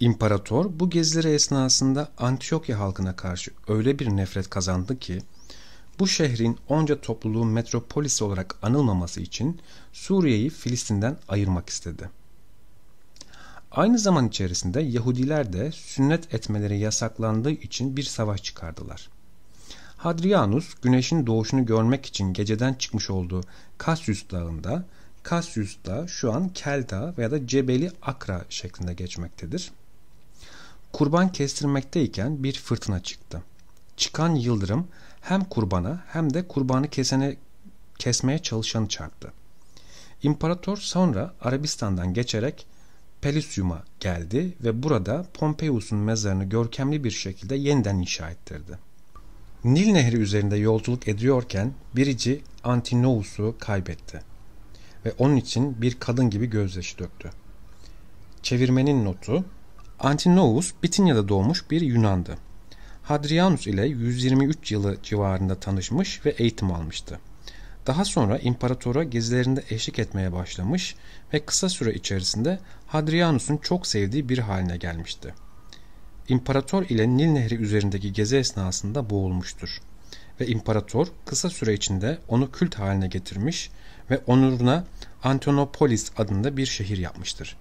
İmparator bu gezileri esnasında Antiyokya halkına karşı öyle bir nefret kazandı ki bu şehrin onca topluluğun metropolisi olarak anılmaması için Suriye'yi Filistin'den ayırmak istedi. Aynı zaman içerisinde Yahudiler de sünnet etmeleri yasaklandığı için bir savaş çıkardılar. Hadrianus güneşin doğuşunu görmek için geceden çıkmış olduğu Cassius dağında, Cassius da şu an Kelta veya da Cebeli Akra şeklinde geçmektedir. Kurban kestirmekteyken bir fırtına çıktı. Çıkan yıldırım hem kurbana hem de kurbanı kesene, kesmeye çalışanı çarptı. İmparator sonra Arabistan'dan geçerek Pelusium'a geldi ve burada Pompeius'un mezarını görkemli bir şekilde yeniden inşa ettirdi. Nil Nehri üzerinde yolculuk ediyorken Birici Antinous'u kaybetti ve onun için bir kadın gibi gözyaşı döktü. Çevirmenin notu Antinous Bitinya'da doğmuş bir Yunan'dı. Hadrianus ile 123 yılı civarında tanışmış ve eğitim almıştı. Daha sonra imparatora gezilerinde eşlik etmeye başlamış ve kısa süre içerisinde Hadrianus'un çok sevdiği bir haline gelmişti. İmparator ile Nil Nehri üzerindeki gezi esnasında boğulmuştur ve imparator kısa süre içinde onu kült haline getirmiş ve onuruna Antonopolis adında bir şehir yapmıştır.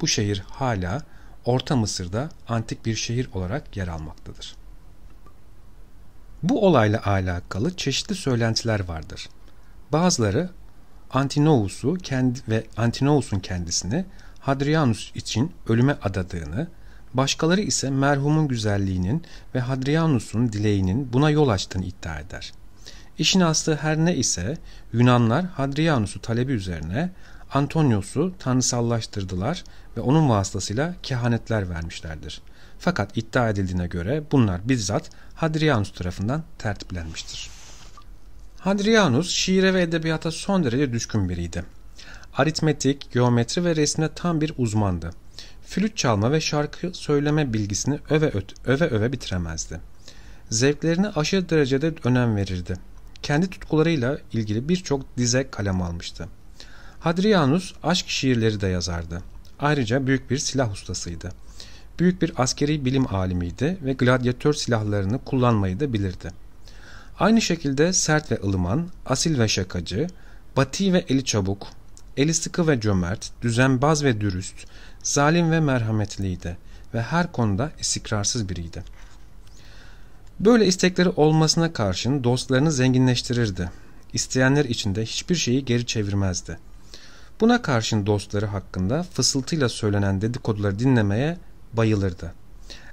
Bu şehir hala Orta Mısır'da antik bir şehir olarak yer almaktadır. Bu olayla alakalı çeşitli söylentiler vardır. Bazıları Antinous'u kendi ve Antinous'un kendisini Hadrianus için ölüme adadığını, başkaları ise merhumun güzelliğinin ve Hadrianus'un dileğinin buna yol açtığını iddia eder. İşin aslı her ne ise Yunanlar Hadrianus'u talebi üzerine Antonios'u tanrısallaştırdılar ve onun vasıtasıyla kehanetler vermişlerdir. Fakat iddia edildiğine göre bunlar bizzat Hadrianus tarafından tertiplenmiştir. Hadrianus şiire ve edebiyata son derece düşkün biriydi. Aritmetik, geometri ve resimde tam bir uzmandı. Flüt çalma ve şarkı söyleme bilgisini öve öve, öve bitiremezdi. Zevklerine aşırı derecede önem verirdi. Kendi tutkularıyla ilgili birçok dize kalem almıştı. Hadrianus aşk şiirleri de yazardı. Ayrıca büyük bir silah ustasıydı. Büyük bir askeri bilim alimiydi ve gladyatör silahlarını kullanmayı da bilirdi. Aynı şekilde sert ve ılıman, asil ve şakacı, batı ve eli çabuk, eli sıkı ve cömert, düzenbaz ve dürüst, zalim ve merhametliydi ve her konuda istikrarsız biriydi. Böyle istekleri olmasına karşın dostlarını zenginleştirirdi. İsteyenler için de hiçbir şeyi geri çevirmezdi. Buna karşın dostları hakkında fısıltıyla söylenen dedikoduları dinlemeye bayılırdı.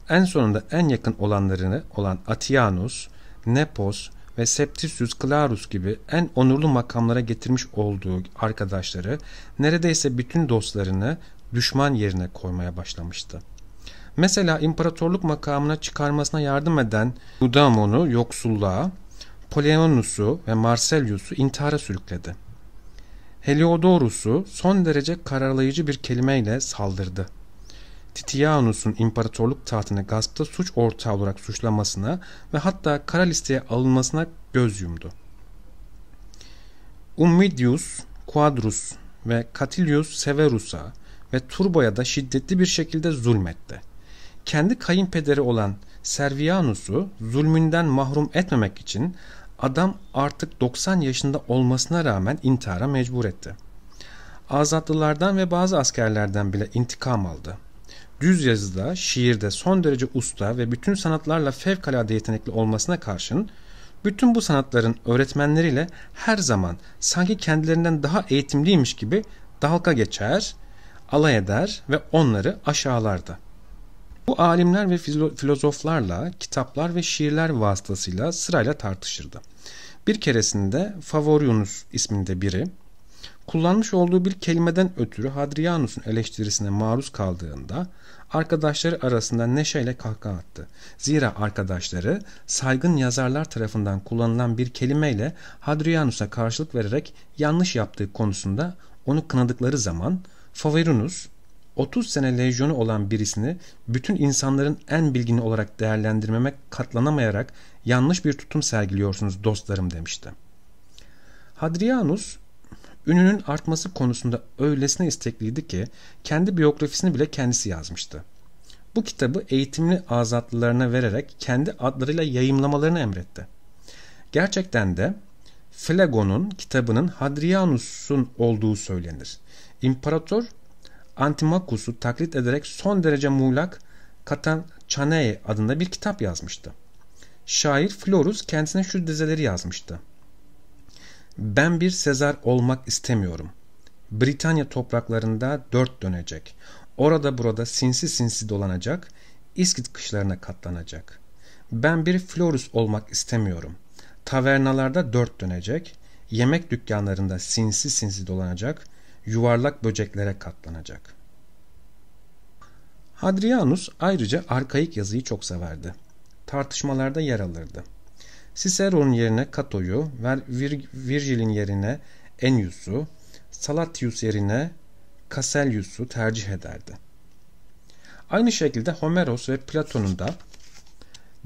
En sonunda en yakın olanlarını olan Atianus, Nepos ve Septisius Clarus gibi en onurlu makamlara getirmiş olduğu arkadaşları neredeyse bütün dostlarını düşman yerine koymaya başlamıştı. Mesela imparatorluk makamına çıkarmasına yardım eden Eudamon'u yoksulluğa, Polyonusu ve Marsellius'u intihara sürükledi. Heliodorus'u son derece kararlayıcı bir kelimeyle saldırdı. Titianus'un imparatorluk tahtını gaspta suç ortağı olarak suçlamasına ve hatta kara listeye alınmasına göz yumdu. Ummidius, Quadrus ve Catilius Severus'a ve Turbo'ya da şiddetli bir şekilde zulmetti. Kendi kayınpederi olan Servianus'u zulmünden mahrum etmemek için adam artık 90 yaşında olmasına rağmen intihara mecbur etti. Azatlılardan ve bazı askerlerden bile intikam aldı düz yazıda, şiirde son derece usta ve bütün sanatlarla fevkalade yetenekli olmasına karşın bütün bu sanatların öğretmenleriyle her zaman sanki kendilerinden daha eğitimliymiş gibi dalga geçer, alay eder ve onları aşağılardı. Bu alimler ve filozoflarla kitaplar ve şiirler vasıtasıyla sırayla tartışırdı. Bir keresinde Favorianus isminde biri kullanmış olduğu bir kelimeden ötürü Hadrianus'un eleştirisine maruz kaldığında Arkadaşları arasında neşeyle kahkaha attı. Zira arkadaşları saygın yazarlar tarafından kullanılan bir kelimeyle Hadrianus'a karşılık vererek yanlış yaptığı konusunda onu kınadıkları zaman Faverinus 30 sene lejyonu olan birisini bütün insanların en bilgini olarak değerlendirmeme katlanamayarak yanlış bir tutum sergiliyorsunuz dostlarım demişti. Hadrianus Ününün artması konusunda öylesine istekliydi ki kendi biyografisini bile kendisi yazmıştı. Bu kitabı eğitimli azatlılarına vererek kendi adlarıyla yayımlamalarını emretti. Gerçekten de Flagon'un kitabının Hadrianus'un olduğu söylenir. İmparator Antimakus'u taklit ederek son derece muğlak Katan Çanae adında bir kitap yazmıştı. Şair Florus kendisine şu dizeleri yazmıştı. Ben bir Sezar olmak istemiyorum. Britanya topraklarında dört dönecek. Orada burada sinsi sinsi dolanacak, İskit kışlarına katlanacak. Ben bir Florus olmak istemiyorum. Tavernalarda dört dönecek, yemek dükkanlarında sinsi sinsi dolanacak, yuvarlak böceklere katlanacak. Hadrianus ayrıca arkaik yazıyı çok severdi. Tartışmalarda yer alırdı. Sicero'nun yerine Cato'yu, Vir Virgil'in yerine Ennius'u, Salatius yerine Caselius'u tercih ederdi. Aynı şekilde Homeros ve Platon'un da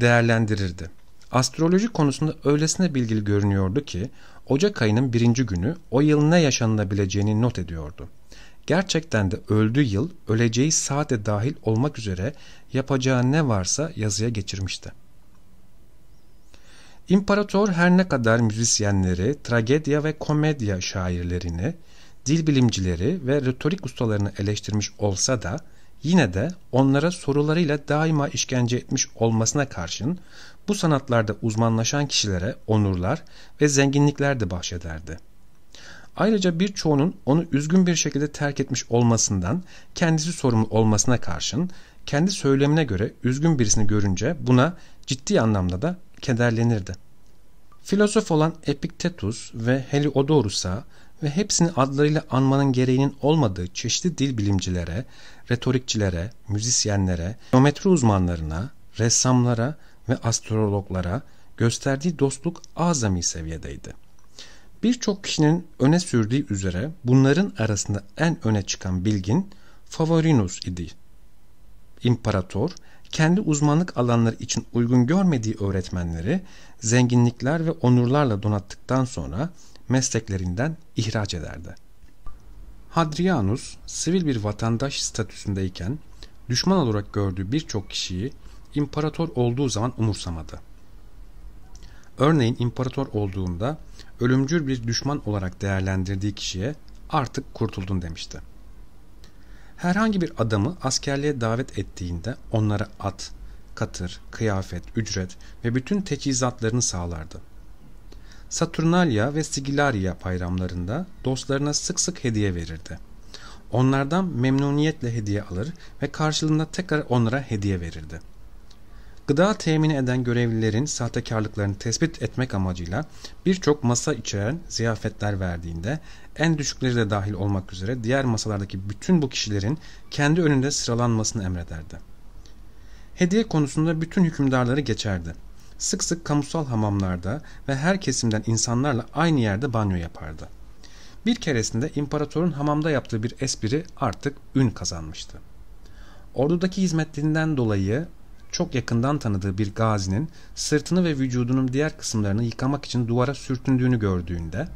değerlendirirdi. Astroloji konusunda öylesine bilgili görünüyordu ki Ocak ayının birinci günü o yıl ne yaşanılabileceğini not ediyordu. Gerçekten de öldüğü yıl öleceği saate dahil olmak üzere yapacağı ne varsa yazıya geçirmişti. İmparator her ne kadar müzisyenleri, tragedya ve komedya şairlerini, dil bilimcileri ve retorik ustalarını eleştirmiş olsa da yine de onlara sorularıyla daima işkence etmiş olmasına karşın bu sanatlarda uzmanlaşan kişilere onurlar ve zenginlikler de bahşederdi. Ayrıca birçoğunun onu üzgün bir şekilde terk etmiş olmasından kendisi sorumlu olmasına karşın kendi söylemine göre üzgün birisini görünce buna ciddi anlamda da kederlenirdi. Filozof olan Epiktetus ve Heliodorus'a ve hepsini adlarıyla anmanın gereğinin olmadığı çeşitli dil bilimcilere, retorikçilere, müzisyenlere, geometri uzmanlarına, ressamlara ve astrologlara gösterdiği dostluk azami seviyedeydi. Birçok kişinin öne sürdüğü üzere bunların arasında en öne çıkan bilgin Favorinus idi. İmparator kendi uzmanlık alanları için uygun görmediği öğretmenleri zenginlikler ve onurlarla donattıktan sonra mesleklerinden ihraç ederdi. Hadrianus, sivil bir vatandaş statüsündeyken düşman olarak gördüğü birçok kişiyi imparator olduğu zaman umursamadı. Örneğin imparator olduğunda ölümcül bir düşman olarak değerlendirdiği kişiye artık kurtuldun demişti. Herhangi bir adamı askerliğe davet ettiğinde onlara at, katır, kıyafet, ücret ve bütün teçhizatlarını sağlardı. Saturnalia ve Sigilaria bayramlarında dostlarına sık sık hediye verirdi. Onlardan memnuniyetle hediye alır ve karşılığında tekrar onlara hediye verirdi. Gıda temin eden görevlilerin sahtekarlıklarını tespit etmek amacıyla birçok masa içeren ziyafetler verdiğinde en düşükleri de dahil olmak üzere diğer masalardaki bütün bu kişilerin kendi önünde sıralanmasını emrederdi. Hediye konusunda bütün hükümdarları geçerdi. Sık sık kamusal hamamlarda ve her kesimden insanlarla aynı yerde banyo yapardı. Bir keresinde imparatorun hamamda yaptığı bir espri artık ün kazanmıştı. Ordudaki hizmetlerinden dolayı çok yakından tanıdığı bir gazinin sırtını ve vücudunun diğer kısımlarını yıkamak için duvara sürtündüğünü gördüğünde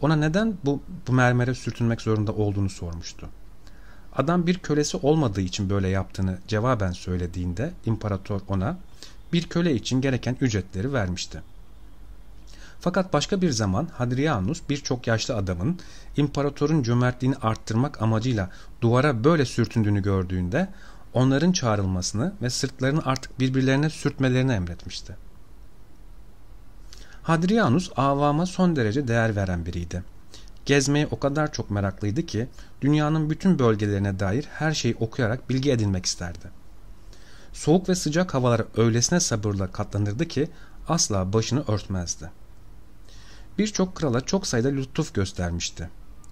ona neden bu, bu mermere sürtünmek zorunda olduğunu sormuştu. Adam bir kölesi olmadığı için böyle yaptığını cevaben söylediğinde imparator ona bir köle için gereken ücretleri vermişti. Fakat başka bir zaman Hadrianus birçok yaşlı adamın imparatorun cömertliğini arttırmak amacıyla duvara böyle sürtündüğünü gördüğünde onların çağrılmasını ve sırtlarını artık birbirlerine sürtmelerini emretmişti. Hadrianus avama son derece değer veren biriydi. Gezmeye o kadar çok meraklıydı ki dünyanın bütün bölgelerine dair her şeyi okuyarak bilgi edinmek isterdi. Soğuk ve sıcak havalara öylesine sabırla katlanırdı ki asla başını örtmezdi. Birçok krala çok sayıda lütuf göstermişti.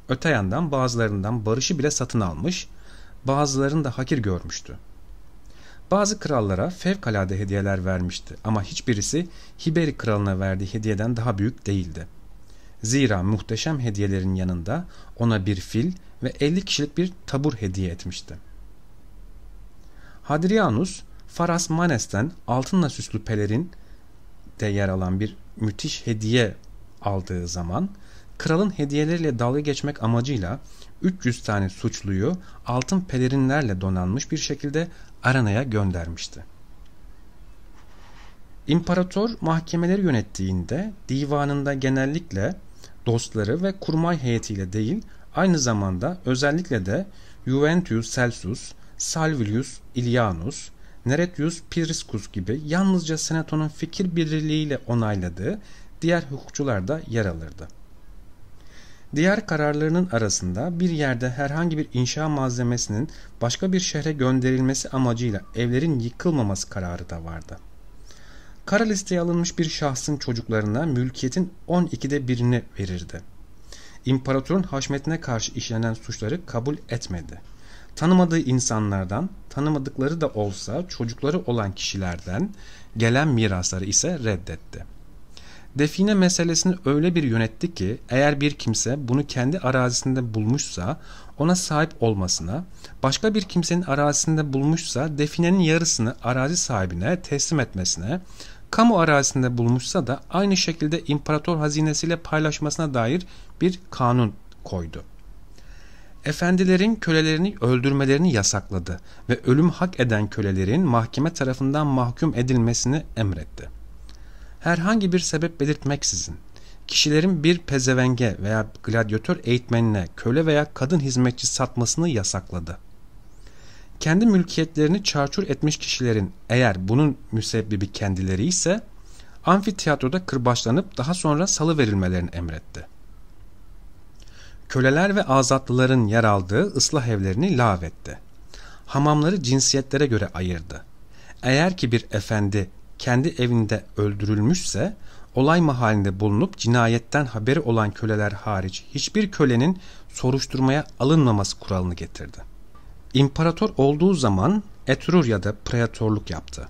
Öte yandan bazılarından barışı bile satın almış, bazılarını da hakir görmüştü. Bazı krallara fevkalade hediyeler vermişti ama hiçbirisi Hiberi kralına verdiği hediyeden daha büyük değildi. Zira muhteşem hediyelerin yanında ona bir fil ve 50 kişilik bir tabur hediye etmişti. Hadrianus, Faras Manes'ten altınla süslü pelerin de yer alan bir müthiş hediye aldığı zaman kralın hediyeleriyle dalga geçmek amacıyla 300 tane suçluyu altın pelerinlerle donanmış bir şekilde Arana'ya göndermişti. İmparator mahkemeleri yönettiğinde divanında genellikle dostları ve kurmay heyetiyle değil aynı zamanda özellikle de Juventus Celsus, Salvius Ilianus, Neretius Priscus gibi yalnızca senatonun fikir birliğiyle onayladığı diğer hukukçular da yer alırdı. Diğer kararlarının arasında bir yerde herhangi bir inşa malzemesinin başka bir şehre gönderilmesi amacıyla evlerin yıkılmaması kararı da vardı. Kara listeye alınmış bir şahsın çocuklarına mülkiyetin 12'de birini verirdi. İmparatorun haşmetine karşı işlenen suçları kabul etmedi. Tanımadığı insanlardan, tanımadıkları da olsa çocukları olan kişilerden gelen mirasları ise reddetti.'' Define meselesini öyle bir yönetti ki eğer bir kimse bunu kendi arazisinde bulmuşsa ona sahip olmasına, başka bir kimsenin arazisinde bulmuşsa definenin yarısını arazi sahibine teslim etmesine, kamu arazisinde bulmuşsa da aynı şekilde imparator hazinesiyle paylaşmasına dair bir kanun koydu. Efendilerin kölelerini öldürmelerini yasakladı ve ölüm hak eden kölelerin mahkeme tarafından mahkum edilmesini emretti herhangi bir sebep belirtmeksizin kişilerin bir pezevenge veya gladyatör eğitmenine köle veya kadın hizmetçi satmasını yasakladı. Kendi mülkiyetlerini çarçur etmiş kişilerin eğer bunun müsebbibi kendileri ise amfiteyatroda kırbaçlanıp daha sonra salı verilmelerini emretti. Köleler ve azatlıların yer aldığı ıslah evlerini lavetti. Hamamları cinsiyetlere göre ayırdı. Eğer ki bir efendi kendi evinde öldürülmüşse olay mahallinde bulunup cinayetten haberi olan köleler hariç hiçbir kölenin soruşturmaya alınmaması kuralını getirdi. İmparator olduğu zaman Etrurya'da preatorluk yaptı.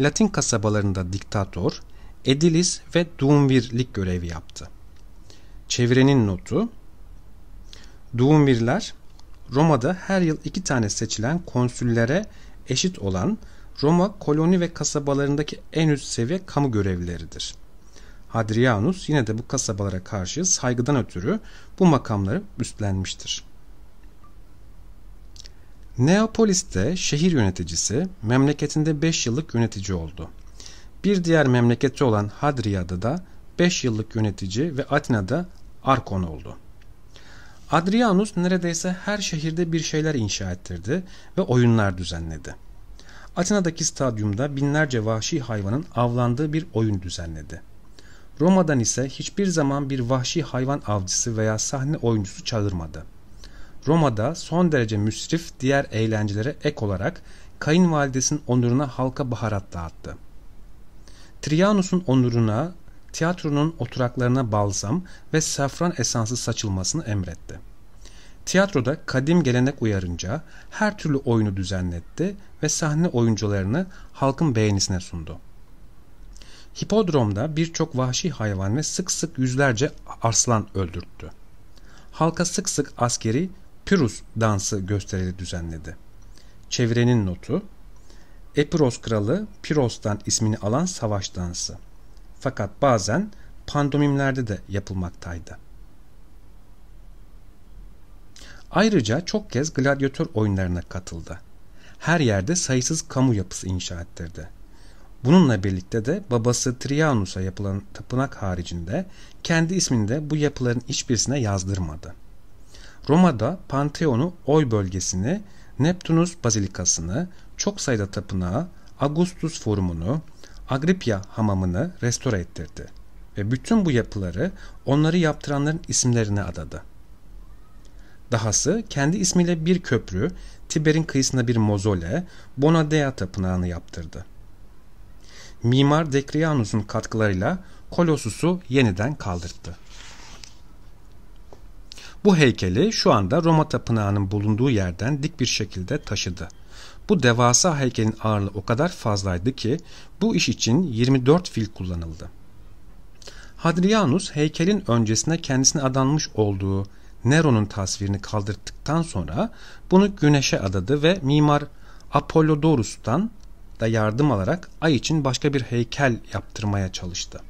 Latin kasabalarında diktatör, edilis ve duumvirlik görevi yaptı. Çevirenin notu Duumvirler, Roma'da her yıl iki tane seçilen konsüllere eşit olan Roma koloni ve kasabalarındaki en üst seviye kamu görevlileridir. Hadrianus yine de bu kasabalara karşı saygıdan ötürü bu makamları üstlenmiştir. Neapolis'te şehir yöneticisi memleketinde 5 yıllık yönetici oldu. Bir diğer memleketi olan Hadria'da da 5 yıllık yönetici ve Atina'da Arkon oldu. Adrianus neredeyse her şehirde bir şeyler inşa ettirdi ve oyunlar düzenledi. Atina'daki stadyumda binlerce vahşi hayvanın avlandığı bir oyun düzenledi. Roma'dan ise hiçbir zaman bir vahşi hayvan avcısı veya sahne oyuncusu çağırmadı. Roma'da son derece müsrif diğer eğlencelere ek olarak kayınvalidesinin onuruna halka baharat dağıttı. Trianus'un onuruna tiyatronun oturaklarına balzam ve safran esansı saçılmasını emretti. Tiyatroda kadim gelenek uyarınca her türlü oyunu düzenletti ve sahne oyuncularını halkın beğenisine sundu. Hipodromda birçok vahşi hayvan ve sık sık yüzlerce aslan öldürttü. Halka sık sık askeri Pyrus dansı gösterileri düzenledi. Çevrenin notu Epiros kralı Piros'tan ismini alan savaş dansı. Fakat bazen pandomimlerde de yapılmaktaydı. Ayrıca çok kez gladyatör oyunlarına katıldı. Her yerde sayısız kamu yapısı inşa ettirdi. Bununla birlikte de babası Trianus'a yapılan tapınak haricinde kendi ismini de bu yapıların hiçbirisine yazdırmadı. Roma'da Pantheon'u, oy bölgesini, Neptunus Bazilikası'nı, çok sayıda tapınağı, Augustus Forumunu, Agripya Hamamı'nı restore ettirdi ve bütün bu yapıları onları yaptıranların isimlerine adadı. Dahası kendi ismiyle bir köprü, Tiber'in kıyısında bir mozole, Bonadea tapınağını yaptırdı. Mimar Dekrianus'un katkılarıyla Kolosus'u yeniden kaldırttı. Bu heykeli şu anda Roma tapınağının bulunduğu yerden dik bir şekilde taşıdı. Bu devasa heykelin ağırlığı o kadar fazlaydı ki bu iş için 24 fil kullanıldı. Hadrianus heykelin öncesine kendisine adanmış olduğu Nero'nun tasvirini kaldırdıktan sonra bunu güneşe adadı ve mimar Apollodorus'tan da yardım alarak ay için başka bir heykel yaptırmaya çalıştı.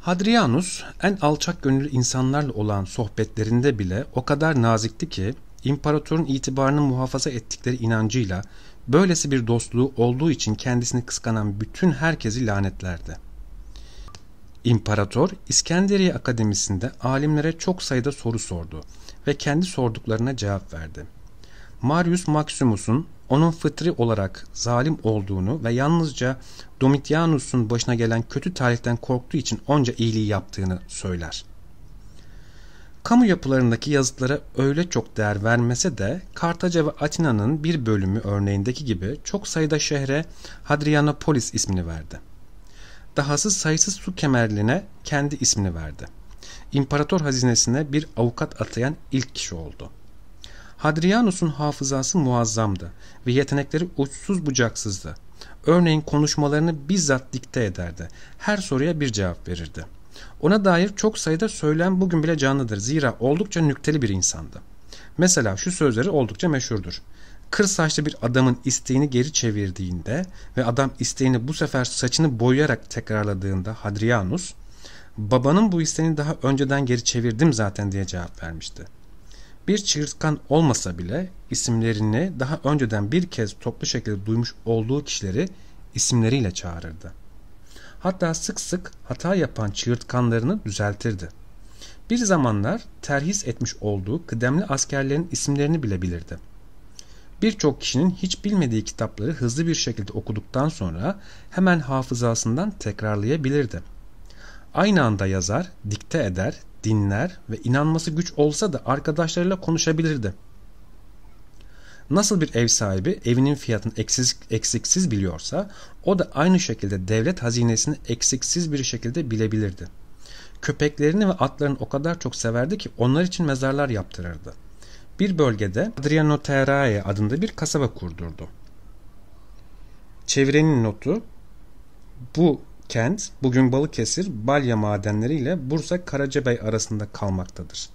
Hadrianus en alçak gönüllü insanlarla olan sohbetlerinde bile o kadar nazikti ki imparatorun itibarını muhafaza ettikleri inancıyla böylesi bir dostluğu olduğu için kendisini kıskanan bütün herkesi lanetlerdi.'' İmparator İskenderiye Akademisi'nde alimlere çok sayıda soru sordu ve kendi sorduklarına cevap verdi. Marius Maximus'un onun fıtri olarak zalim olduğunu ve yalnızca Domitianus'un başına gelen kötü tarihten korktuğu için onca iyiliği yaptığını söyler. Kamu yapılarındaki yazıtlara öyle çok değer vermese de Kartaca ve Atina'nın bir bölümü örneğindeki gibi çok sayıda şehre Hadrianopolis ismini verdi dahası sayısız su kemerline kendi ismini verdi. İmparator hazinesine bir avukat atayan ilk kişi oldu. Hadrianus'un hafızası muazzamdı ve yetenekleri uçsuz bucaksızdı. Örneğin konuşmalarını bizzat dikte ederdi. Her soruya bir cevap verirdi. Ona dair çok sayıda söylem bugün bile canlıdır. Zira oldukça nükteli bir insandı. Mesela şu sözleri oldukça meşhurdur kır saçlı bir adamın isteğini geri çevirdiğinde ve adam isteğini bu sefer saçını boyayarak tekrarladığında Hadrianus, babanın bu isteğini daha önceden geri çevirdim zaten diye cevap vermişti. Bir çığırtkan olmasa bile isimlerini daha önceden bir kez toplu şekilde duymuş olduğu kişileri isimleriyle çağırırdı. Hatta sık sık hata yapan çığırtkanlarını düzeltirdi. Bir zamanlar terhis etmiş olduğu kıdemli askerlerin isimlerini bile bilirdi. Birçok kişinin hiç bilmediği kitapları hızlı bir şekilde okuduktan sonra hemen hafızasından tekrarlayabilirdi. Aynı anda yazar, dikte eder, dinler ve inanması güç olsa da arkadaşlarıyla konuşabilirdi. Nasıl bir ev sahibi evinin fiyatını eksiz, eksiksiz biliyorsa o da aynı şekilde devlet hazinesini eksiksiz bir şekilde bilebilirdi. Köpeklerini ve atlarını o kadar çok severdi ki onlar için mezarlar yaptırırdı.'' bir bölgede Adriano Adrianoterae adında bir kasaba kurdurdu. Çevrenin notu bu kent bugün Balıkesir balya madenleri ile Bursa Karacabey arasında kalmaktadır.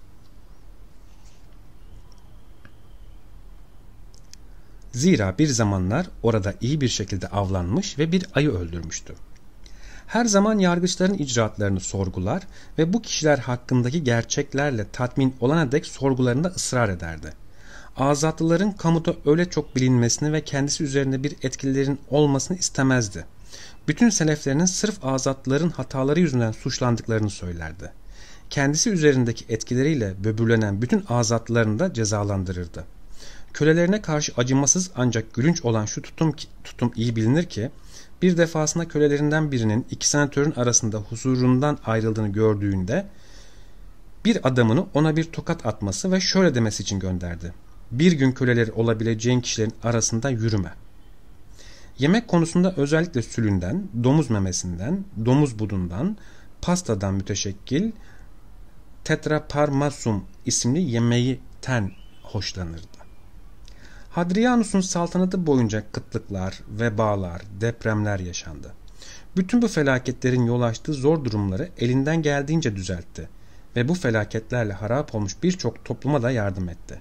Zira bir zamanlar orada iyi bir şekilde avlanmış ve bir ayı öldürmüştü her zaman yargıçların icraatlarını sorgular ve bu kişiler hakkındaki gerçeklerle tatmin olana dek sorgularında ısrar ederdi. Azatlıların kamuda öyle çok bilinmesini ve kendisi üzerinde bir etkilerin olmasını istemezdi. Bütün seleflerinin sırf azatlıların hataları yüzünden suçlandıklarını söylerdi. Kendisi üzerindeki etkileriyle böbürlenen bütün azatlarını da cezalandırırdı.'' Kölelerine karşı acımasız ancak gülünç olan şu tutum, tutum iyi bilinir ki bir defasında kölelerinden birinin iki senatörün arasında huzurundan ayrıldığını gördüğünde bir adamını ona bir tokat atması ve şöyle demesi için gönderdi. Bir gün köleleri olabileceğin kişilerin arasında yürüme. Yemek konusunda özellikle sülünden, domuz memesinden, domuz budundan, pastadan müteşekkil tetraparmasum isimli yemeği ten hoşlanırdı. Hadrianus'un saltanatı boyunca kıtlıklar, vebalar, depremler yaşandı. Bütün bu felaketlerin yol açtığı zor durumları elinden geldiğince düzeltti ve bu felaketlerle harap olmuş birçok topluma da yardım etti.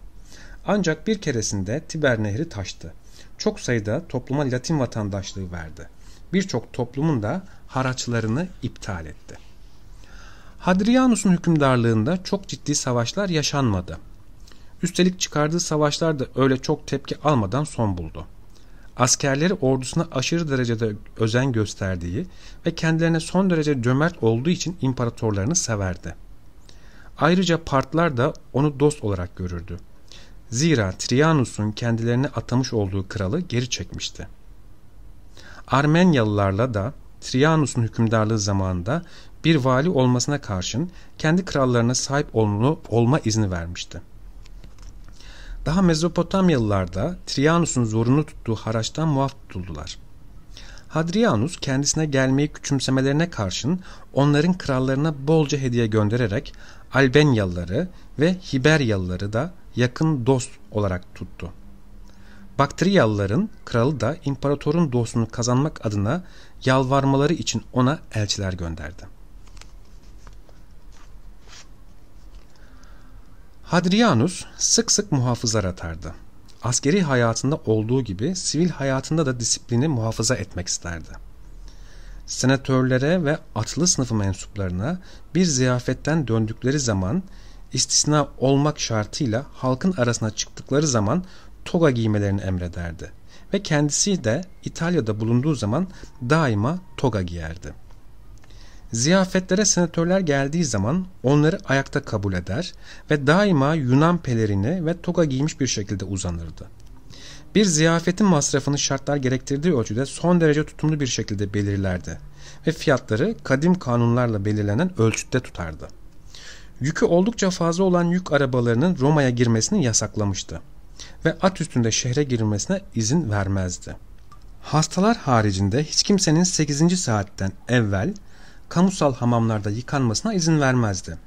Ancak bir keresinde Tiber Nehri taştı. Çok sayıda topluma Latin vatandaşlığı verdi. Birçok toplumun da haraçlarını iptal etti. Hadrianus'un hükümdarlığında çok ciddi savaşlar yaşanmadı. Üstelik çıkardığı savaşlar da öyle çok tepki almadan son buldu. Askerleri ordusuna aşırı derecede özen gösterdiği ve kendilerine son derece cömert olduğu için imparatorlarını severdi. Ayrıca partlar da onu dost olarak görürdü. Zira Trianus'un kendilerine atamış olduğu kralı geri çekmişti. Armenyalılarla da Trianus'un hükümdarlığı zamanında bir vali olmasına karşın kendi krallarına sahip olma izni vermişti. Daha Mezopotamyalılarda Trianus'un zorunu tuttuğu haraçtan muaf tutuldular. Hadrianus kendisine gelmeyi küçümsemelerine karşın onların krallarına bolca hediye göndererek Albenyalıları ve Hiberyalıları da yakın dost olarak tuttu. Baktriyalıların kralı da imparatorun dostunu kazanmak adına yalvarmaları için ona elçiler gönderdi. Hadrianus sık sık muhafızlar atardı. Askeri hayatında olduğu gibi sivil hayatında da disiplini muhafaza etmek isterdi. Senatörlere ve atlı sınıfı mensuplarına bir ziyafetten döndükleri zaman istisna olmak şartıyla halkın arasına çıktıkları zaman toga giymelerini emrederdi ve kendisi de İtalya'da bulunduğu zaman daima toga giyerdi.'' Ziyafetlere senatörler geldiği zaman onları ayakta kabul eder ve daima Yunan pelerini ve toga giymiş bir şekilde uzanırdı. Bir ziyafetin masrafını şartlar gerektirdiği ölçüde son derece tutumlu bir şekilde belirlerdi ve fiyatları kadim kanunlarla belirlenen ölçüde tutardı. Yükü oldukça fazla olan yük arabalarının Roma'ya girmesini yasaklamıştı ve at üstünde şehre girilmesine izin vermezdi. Hastalar haricinde hiç kimsenin 8. saatten evvel kamusal hamamlarda yıkanmasına izin vermezdi.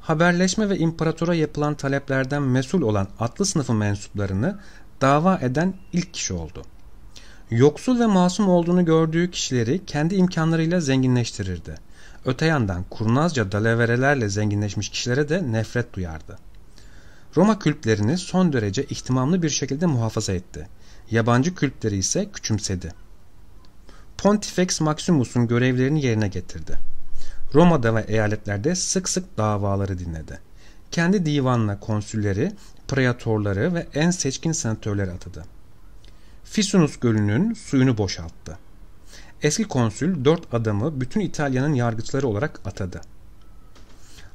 Haberleşme ve imparatora yapılan taleplerden mesul olan atlı sınıfı mensuplarını dava eden ilk kişi oldu. Yoksul ve masum olduğunu gördüğü kişileri kendi imkanlarıyla zenginleştirirdi. Öte yandan kurnazca dalaverelerle zenginleşmiş kişilere de nefret duyardı. Roma kültlerini son derece ihtimamlı bir şekilde muhafaza etti. Yabancı kültleri ise küçümsedi. Pontifex Maximus'un görevlerini yerine getirdi. Roma'da ve eyaletlerde sık sık davaları dinledi. Kendi divanla konsülleri, preatorları ve en seçkin senatörleri atadı. Fisunus Gölü'nün suyunu boşalttı. Eski konsül dört adamı bütün İtalya'nın yargıçları olarak atadı.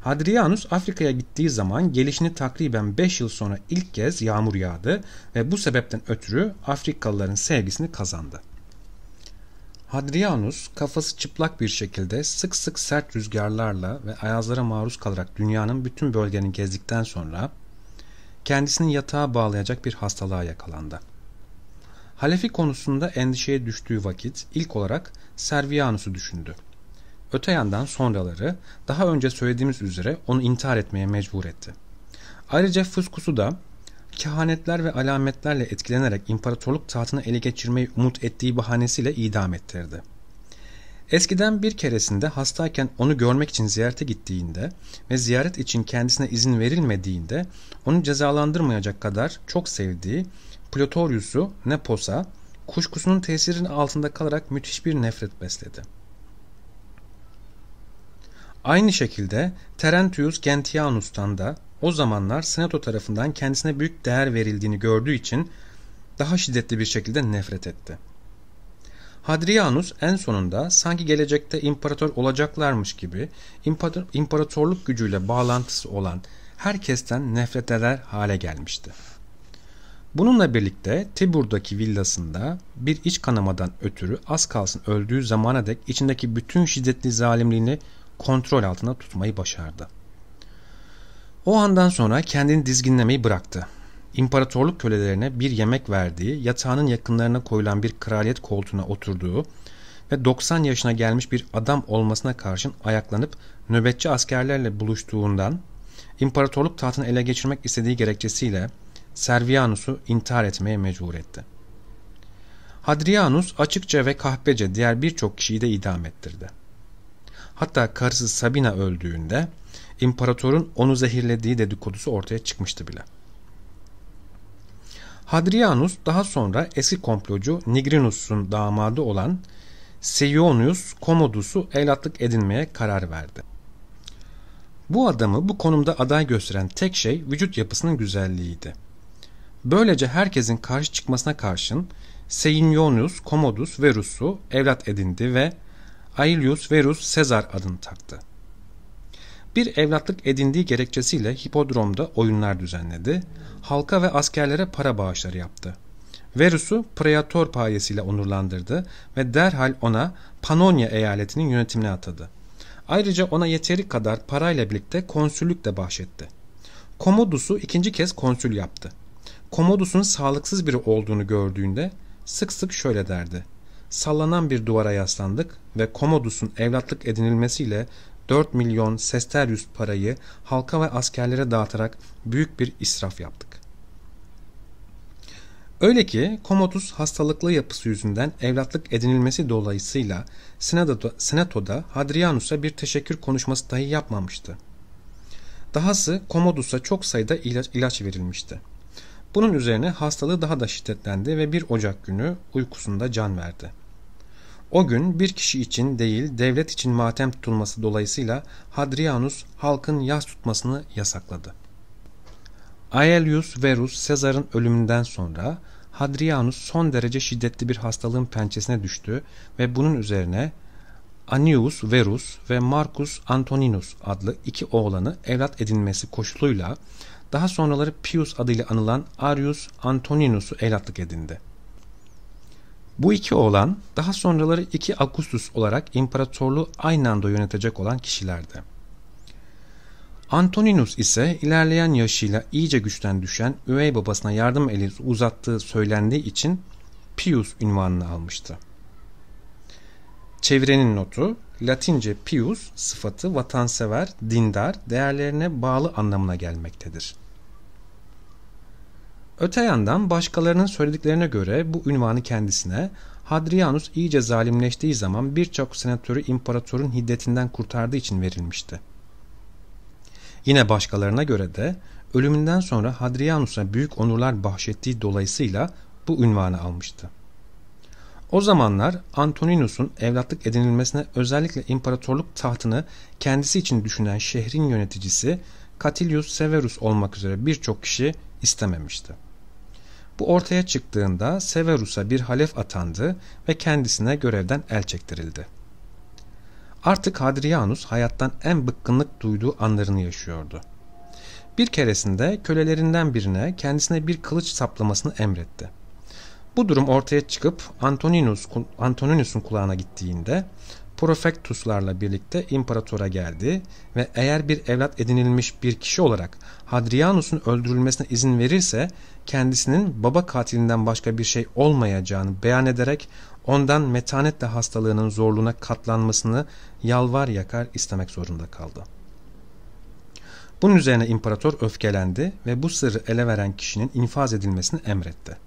Hadrianus Afrika'ya gittiği zaman gelişini takriben 5 yıl sonra ilk kez yağmur yağdı ve bu sebepten ötürü Afrikalıların sevgisini kazandı. Hadrianus kafası çıplak bir şekilde sık sık sert rüzgarlarla ve ayazlara maruz kalarak dünyanın bütün bölgeni gezdikten sonra kendisini yatağa bağlayacak bir hastalığa yakalandı. Halefi konusunda endişeye düştüğü vakit ilk olarak Servianus'u düşündü. Öte yandan sonraları daha önce söylediğimiz üzere onu intihar etmeye mecbur etti. Ayrıca Fuskus'u da kehanetler ve alametlerle etkilenerek imparatorluk tahtını ele geçirmeyi umut ettiği bahanesiyle idam ettirdi. Eskiden bir keresinde hastayken onu görmek için ziyarete gittiğinde ve ziyaret için kendisine izin verilmediğinde onu cezalandırmayacak kadar çok sevdiği Plotorius'u Nepos'a kuşkusunun tesirinin altında kalarak müthiş bir nefret besledi. Aynı şekilde Terentius Gentianus'tan da o zamanlar senato tarafından kendisine büyük değer verildiğini gördüğü için daha şiddetli bir şekilde nefret etti. Hadrianus en sonunda sanki gelecekte imparator olacaklarmış gibi imparatorluk gücüyle bağlantısı olan herkesten nefret eder hale gelmişti. Bununla birlikte Tibur'daki villasında bir iç kanamadan ötürü az kalsın öldüğü zamana dek içindeki bütün şiddetli zalimliğini kontrol altına tutmayı başardı. O andan sonra kendini dizginlemeyi bıraktı. İmparatorluk kölelerine bir yemek verdiği, yatağının yakınlarına koyulan bir kraliyet koltuğuna oturduğu ve 90 yaşına gelmiş bir adam olmasına karşın ayaklanıp nöbetçi askerlerle buluştuğundan imparatorluk tahtını ele geçirmek istediği gerekçesiyle Servianus'u intihar etmeye mecbur etti. Hadrianus açıkça ve kahpece diğer birçok kişiyi de idam ettirdi. Hatta karısı Sabina öldüğünde imparatorun onu zehirlediği dedikodusu ortaya çıkmıştı bile. Hadrianus daha sonra eski komplocu Nigrinus'un damadı olan Seionius Commodus'u evlatlık edinmeye karar verdi. Bu adamı bu konumda aday gösteren tek şey vücut yapısının güzelliğiydi. Böylece herkesin karşı çıkmasına karşın Seionius Commodus Verus'u evlat edindi ve Aelius Verus Caesar adını taktı bir evlatlık edindiği gerekçesiyle hipodromda oyunlar düzenledi, halka ve askerlere para bağışları yaptı. Verus'u preator payesiyle onurlandırdı ve derhal ona Panonya eyaletinin yönetimine atadı. Ayrıca ona yeteri kadar parayla birlikte konsüllük de bahşetti. Komodus'u ikinci kez konsül yaptı. Komodus'un sağlıksız biri olduğunu gördüğünde sık sık şöyle derdi. Sallanan bir duvara yaslandık ve Komodus'un evlatlık edinilmesiyle 4 milyon sesteryus parayı halka ve askerlere dağıtarak büyük bir israf yaptık. Öyle ki Komotus hastalıklı yapısı yüzünden evlatlık edinilmesi dolayısıyla Senato'da, Senato'da Hadrianus'a bir teşekkür konuşması dahi yapmamıştı. Dahası Komodus'a çok sayıda ilaç, ilaç verilmişti. Bunun üzerine hastalığı daha da şiddetlendi ve 1 Ocak günü uykusunda can verdi. O gün bir kişi için değil devlet için matem tutulması dolayısıyla Hadrianus halkın yas tutmasını yasakladı. Aelius Verus Sezar'ın ölümünden sonra Hadrianus son derece şiddetli bir hastalığın pençesine düştü ve bunun üzerine Anius Verus ve Marcus Antoninus adlı iki oğlanı evlat edinmesi koşuluyla daha sonraları Pius adıyla anılan Arius Antoninus'u evlatlık edindi. Bu iki oğlan daha sonraları iki Augustus olarak imparatorluğu aynı anda yönetecek olan kişilerdi. Antoninus ise ilerleyen yaşıyla iyice güçten düşen üvey babasına yardım eli uzattığı söylendiği için Pius ünvanını almıştı. Çevirenin notu Latince pius sıfatı vatansever, dindar, değerlerine bağlı anlamına gelmektedir. Öte yandan başkalarının söylediklerine göre bu ünvanı kendisine Hadrianus iyice zalimleştiği zaman birçok senatörü imparatorun hiddetinden kurtardığı için verilmişti. Yine başkalarına göre de ölümünden sonra Hadrianus'a büyük onurlar bahşettiği dolayısıyla bu ünvanı almıştı. O zamanlar Antoninus'un evlatlık edinilmesine özellikle imparatorluk tahtını kendisi için düşünen şehrin yöneticisi Catilius Severus olmak üzere birçok kişi istememişti. Bu ortaya çıktığında Severus'a bir halef atandı ve kendisine görevden el çektirildi. Artık Hadrianus hayattan en bıkkınlık duyduğu anlarını yaşıyordu. Bir keresinde kölelerinden birine kendisine bir kılıç saplamasını emretti. Bu durum ortaya çıkıp Antoninus, Antoninus'un kulağına gittiğinde Profektuslarla birlikte imparatora geldi ve eğer bir evlat edinilmiş bir kişi olarak Hadrianus'un öldürülmesine izin verirse kendisinin baba katilinden başka bir şey olmayacağını beyan ederek ondan metanetle hastalığının zorluğuna katlanmasını yalvar yakar istemek zorunda kaldı. Bunun üzerine imparator öfkelendi ve bu sırrı ele veren kişinin infaz edilmesini emretti.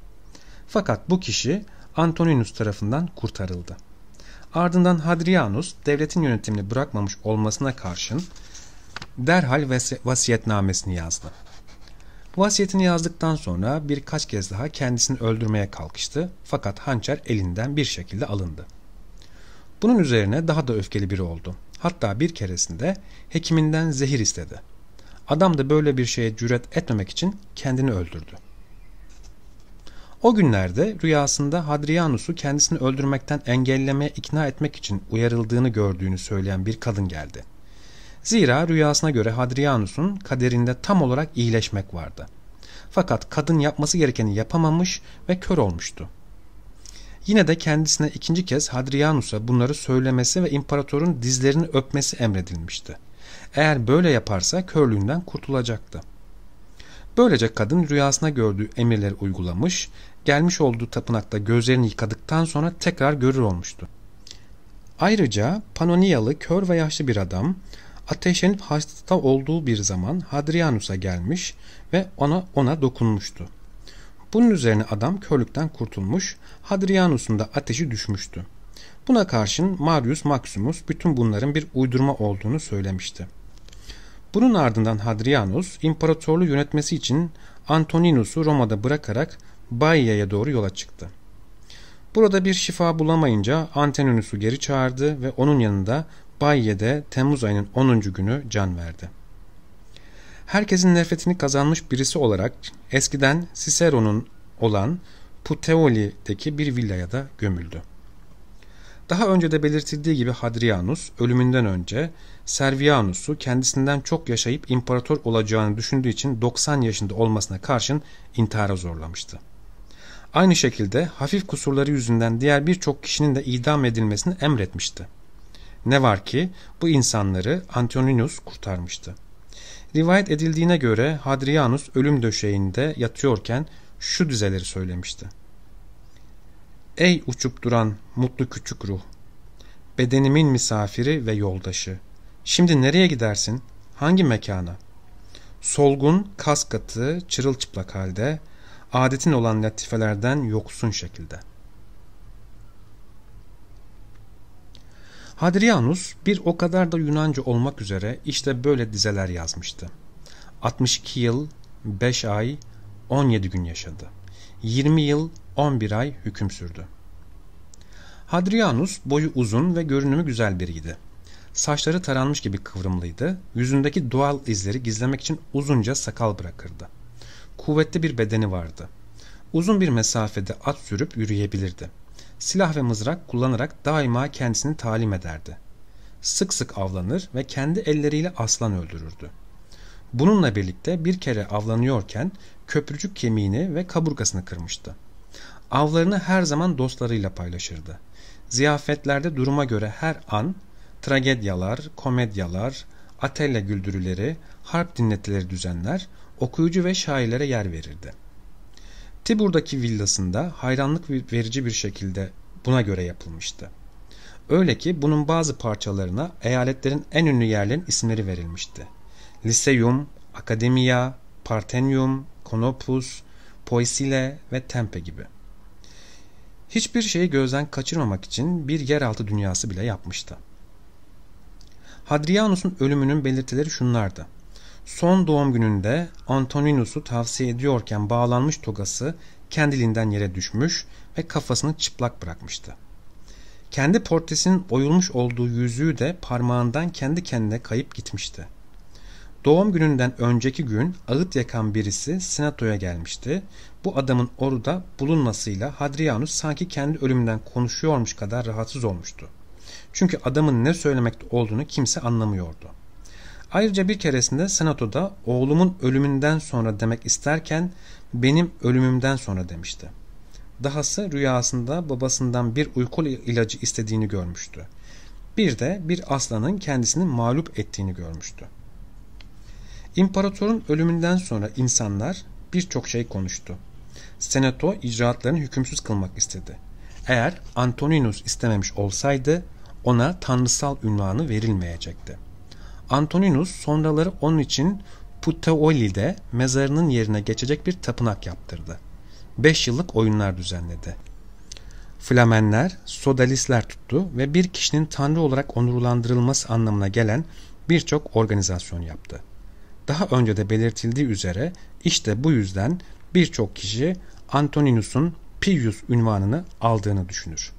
Fakat bu kişi Antoninus tarafından kurtarıldı. Ardından Hadrianus devletin yönetimini bırakmamış olmasına karşın derhal vas vasiyetnamesini yazdı. Vasiyetini yazdıktan sonra birkaç kez daha kendisini öldürmeye kalkıştı fakat hançer elinden bir şekilde alındı. Bunun üzerine daha da öfkeli biri oldu. Hatta bir keresinde hekiminden zehir istedi. Adam da böyle bir şeye cüret etmemek için kendini öldürdü. O günlerde rüyasında Hadrianus'u kendisini öldürmekten engellemeye ikna etmek için uyarıldığını gördüğünü söyleyen bir kadın geldi. Zira rüyasına göre Hadrianus'un kaderinde tam olarak iyileşmek vardı. Fakat kadın yapması gerekeni yapamamış ve kör olmuştu. Yine de kendisine ikinci kez Hadrianus'a bunları söylemesi ve imparatorun dizlerini öpmesi emredilmişti. Eğer böyle yaparsa körlüğünden kurtulacaktı. Böylece kadın rüyasına gördüğü emirleri uygulamış gelmiş olduğu tapınakta gözlerini yıkadıktan sonra tekrar görür olmuştu. Ayrıca Panoniyalı kör ve yaşlı bir adam ateşlenip hasta olduğu bir zaman Hadrianus'a gelmiş ve ona ona dokunmuştu. Bunun üzerine adam körlükten kurtulmuş, Hadrianus'un da ateşi düşmüştü. Buna karşın Marius Maximus bütün bunların bir uydurma olduğunu söylemişti. Bunun ardından Hadrianus imparatorluğu yönetmesi için Antoninus'u Roma'da bırakarak Bayya'ya doğru yola çıktı. Burada bir şifa bulamayınca Antenonus'u geri çağırdı ve onun yanında Bayia'da Temmuz ayının 10. günü can verdi. Herkesin nefretini kazanmış birisi olarak eskiden Cicero'nun olan Puteoli'deki bir villaya da gömüldü. Daha önce de belirtildiği gibi Hadrianus ölümünden önce Servianus'u kendisinden çok yaşayıp imparator olacağını düşündüğü için 90 yaşında olmasına karşın intihara zorlamıştı. Aynı şekilde hafif kusurları yüzünden diğer birçok kişinin de idam edilmesini emretmişti. Ne var ki bu insanları Antoninus kurtarmıştı. Rivayet edildiğine göre Hadrianus ölüm döşeğinde yatıyorken şu dizeleri söylemişti. Ey uçup duran mutlu küçük ruh! Bedenimin misafiri ve yoldaşı. Şimdi nereye gidersin? Hangi mekana? Solgun, kas katı, çırılçıplak halde adetin olan latifelerden yoksun şekilde. Hadrianus bir o kadar da Yunanca olmak üzere işte böyle dizeler yazmıştı. 62 yıl, 5 ay, 17 gün yaşadı. 20 yıl, 11 ay hüküm sürdü. Hadrianus boyu uzun ve görünümü güzel biriydi. Saçları taranmış gibi kıvrımlıydı, yüzündeki doğal izleri gizlemek için uzunca sakal bırakırdı. Kuvvetli bir bedeni vardı. Uzun bir mesafede at sürüp yürüyebilirdi. Silah ve mızrak kullanarak daima kendisini talim ederdi. Sık sık avlanır ve kendi elleriyle aslan öldürürdü. Bununla birlikte bir kere avlanıyorken köprücük kemiğini ve kaburgasını kırmıştı. Avlarını her zaman dostlarıyla paylaşırdı. Ziyafetlerde duruma göre her an tragedyalar, komedyalar, atella güldürüleri, harp dinletileri düzenler, okuyucu ve şairlere yer verirdi. Tibur'daki villasında hayranlık verici bir şekilde buna göre yapılmıştı. Öyle ki bunun bazı parçalarına eyaletlerin en ünlü yerlerin isimleri verilmişti. Liseum, Akademia, Partenium, Konopus, Poisile ve Tempe gibi. Hiçbir şeyi gözden kaçırmamak için bir yeraltı dünyası bile yapmıştı. Hadrianus'un ölümünün belirtileri şunlardı. Son doğum gününde Antoninus'u tavsiye ediyorken bağlanmış togası kendiliğinden yere düşmüş ve kafasını çıplak bırakmıştı. Kendi portresinin oyulmuş olduğu yüzüğü de parmağından kendi kendine kayıp gitmişti. Doğum gününden önceki gün ağıt yakan birisi senatoya gelmişti. Bu adamın orada bulunmasıyla Hadrianus sanki kendi ölümünden konuşuyormuş kadar rahatsız olmuştu. Çünkü adamın ne söylemekte olduğunu kimse anlamıyordu.'' Ayrıca bir keresinde senatoda oğlumun ölümünden sonra demek isterken benim ölümümden sonra demişti. Dahası rüyasında babasından bir uyku ilacı istediğini görmüştü. Bir de bir aslanın kendisini mağlup ettiğini görmüştü. İmparatorun ölümünden sonra insanlar birçok şey konuştu. Senato icraatlarını hükümsüz kılmak istedi. Eğer Antoninus istememiş olsaydı ona tanrısal ünvanı verilmeyecekti. Antoninus sonraları onun için Puteoli'de mezarının yerine geçecek bir tapınak yaptırdı. Beş yıllık oyunlar düzenledi. Flamenler, sodalisler tuttu ve bir kişinin tanrı olarak onurlandırılması anlamına gelen birçok organizasyon yaptı. Daha önce de belirtildiği üzere işte bu yüzden birçok kişi Antoninus'un Pius ünvanını aldığını düşünür.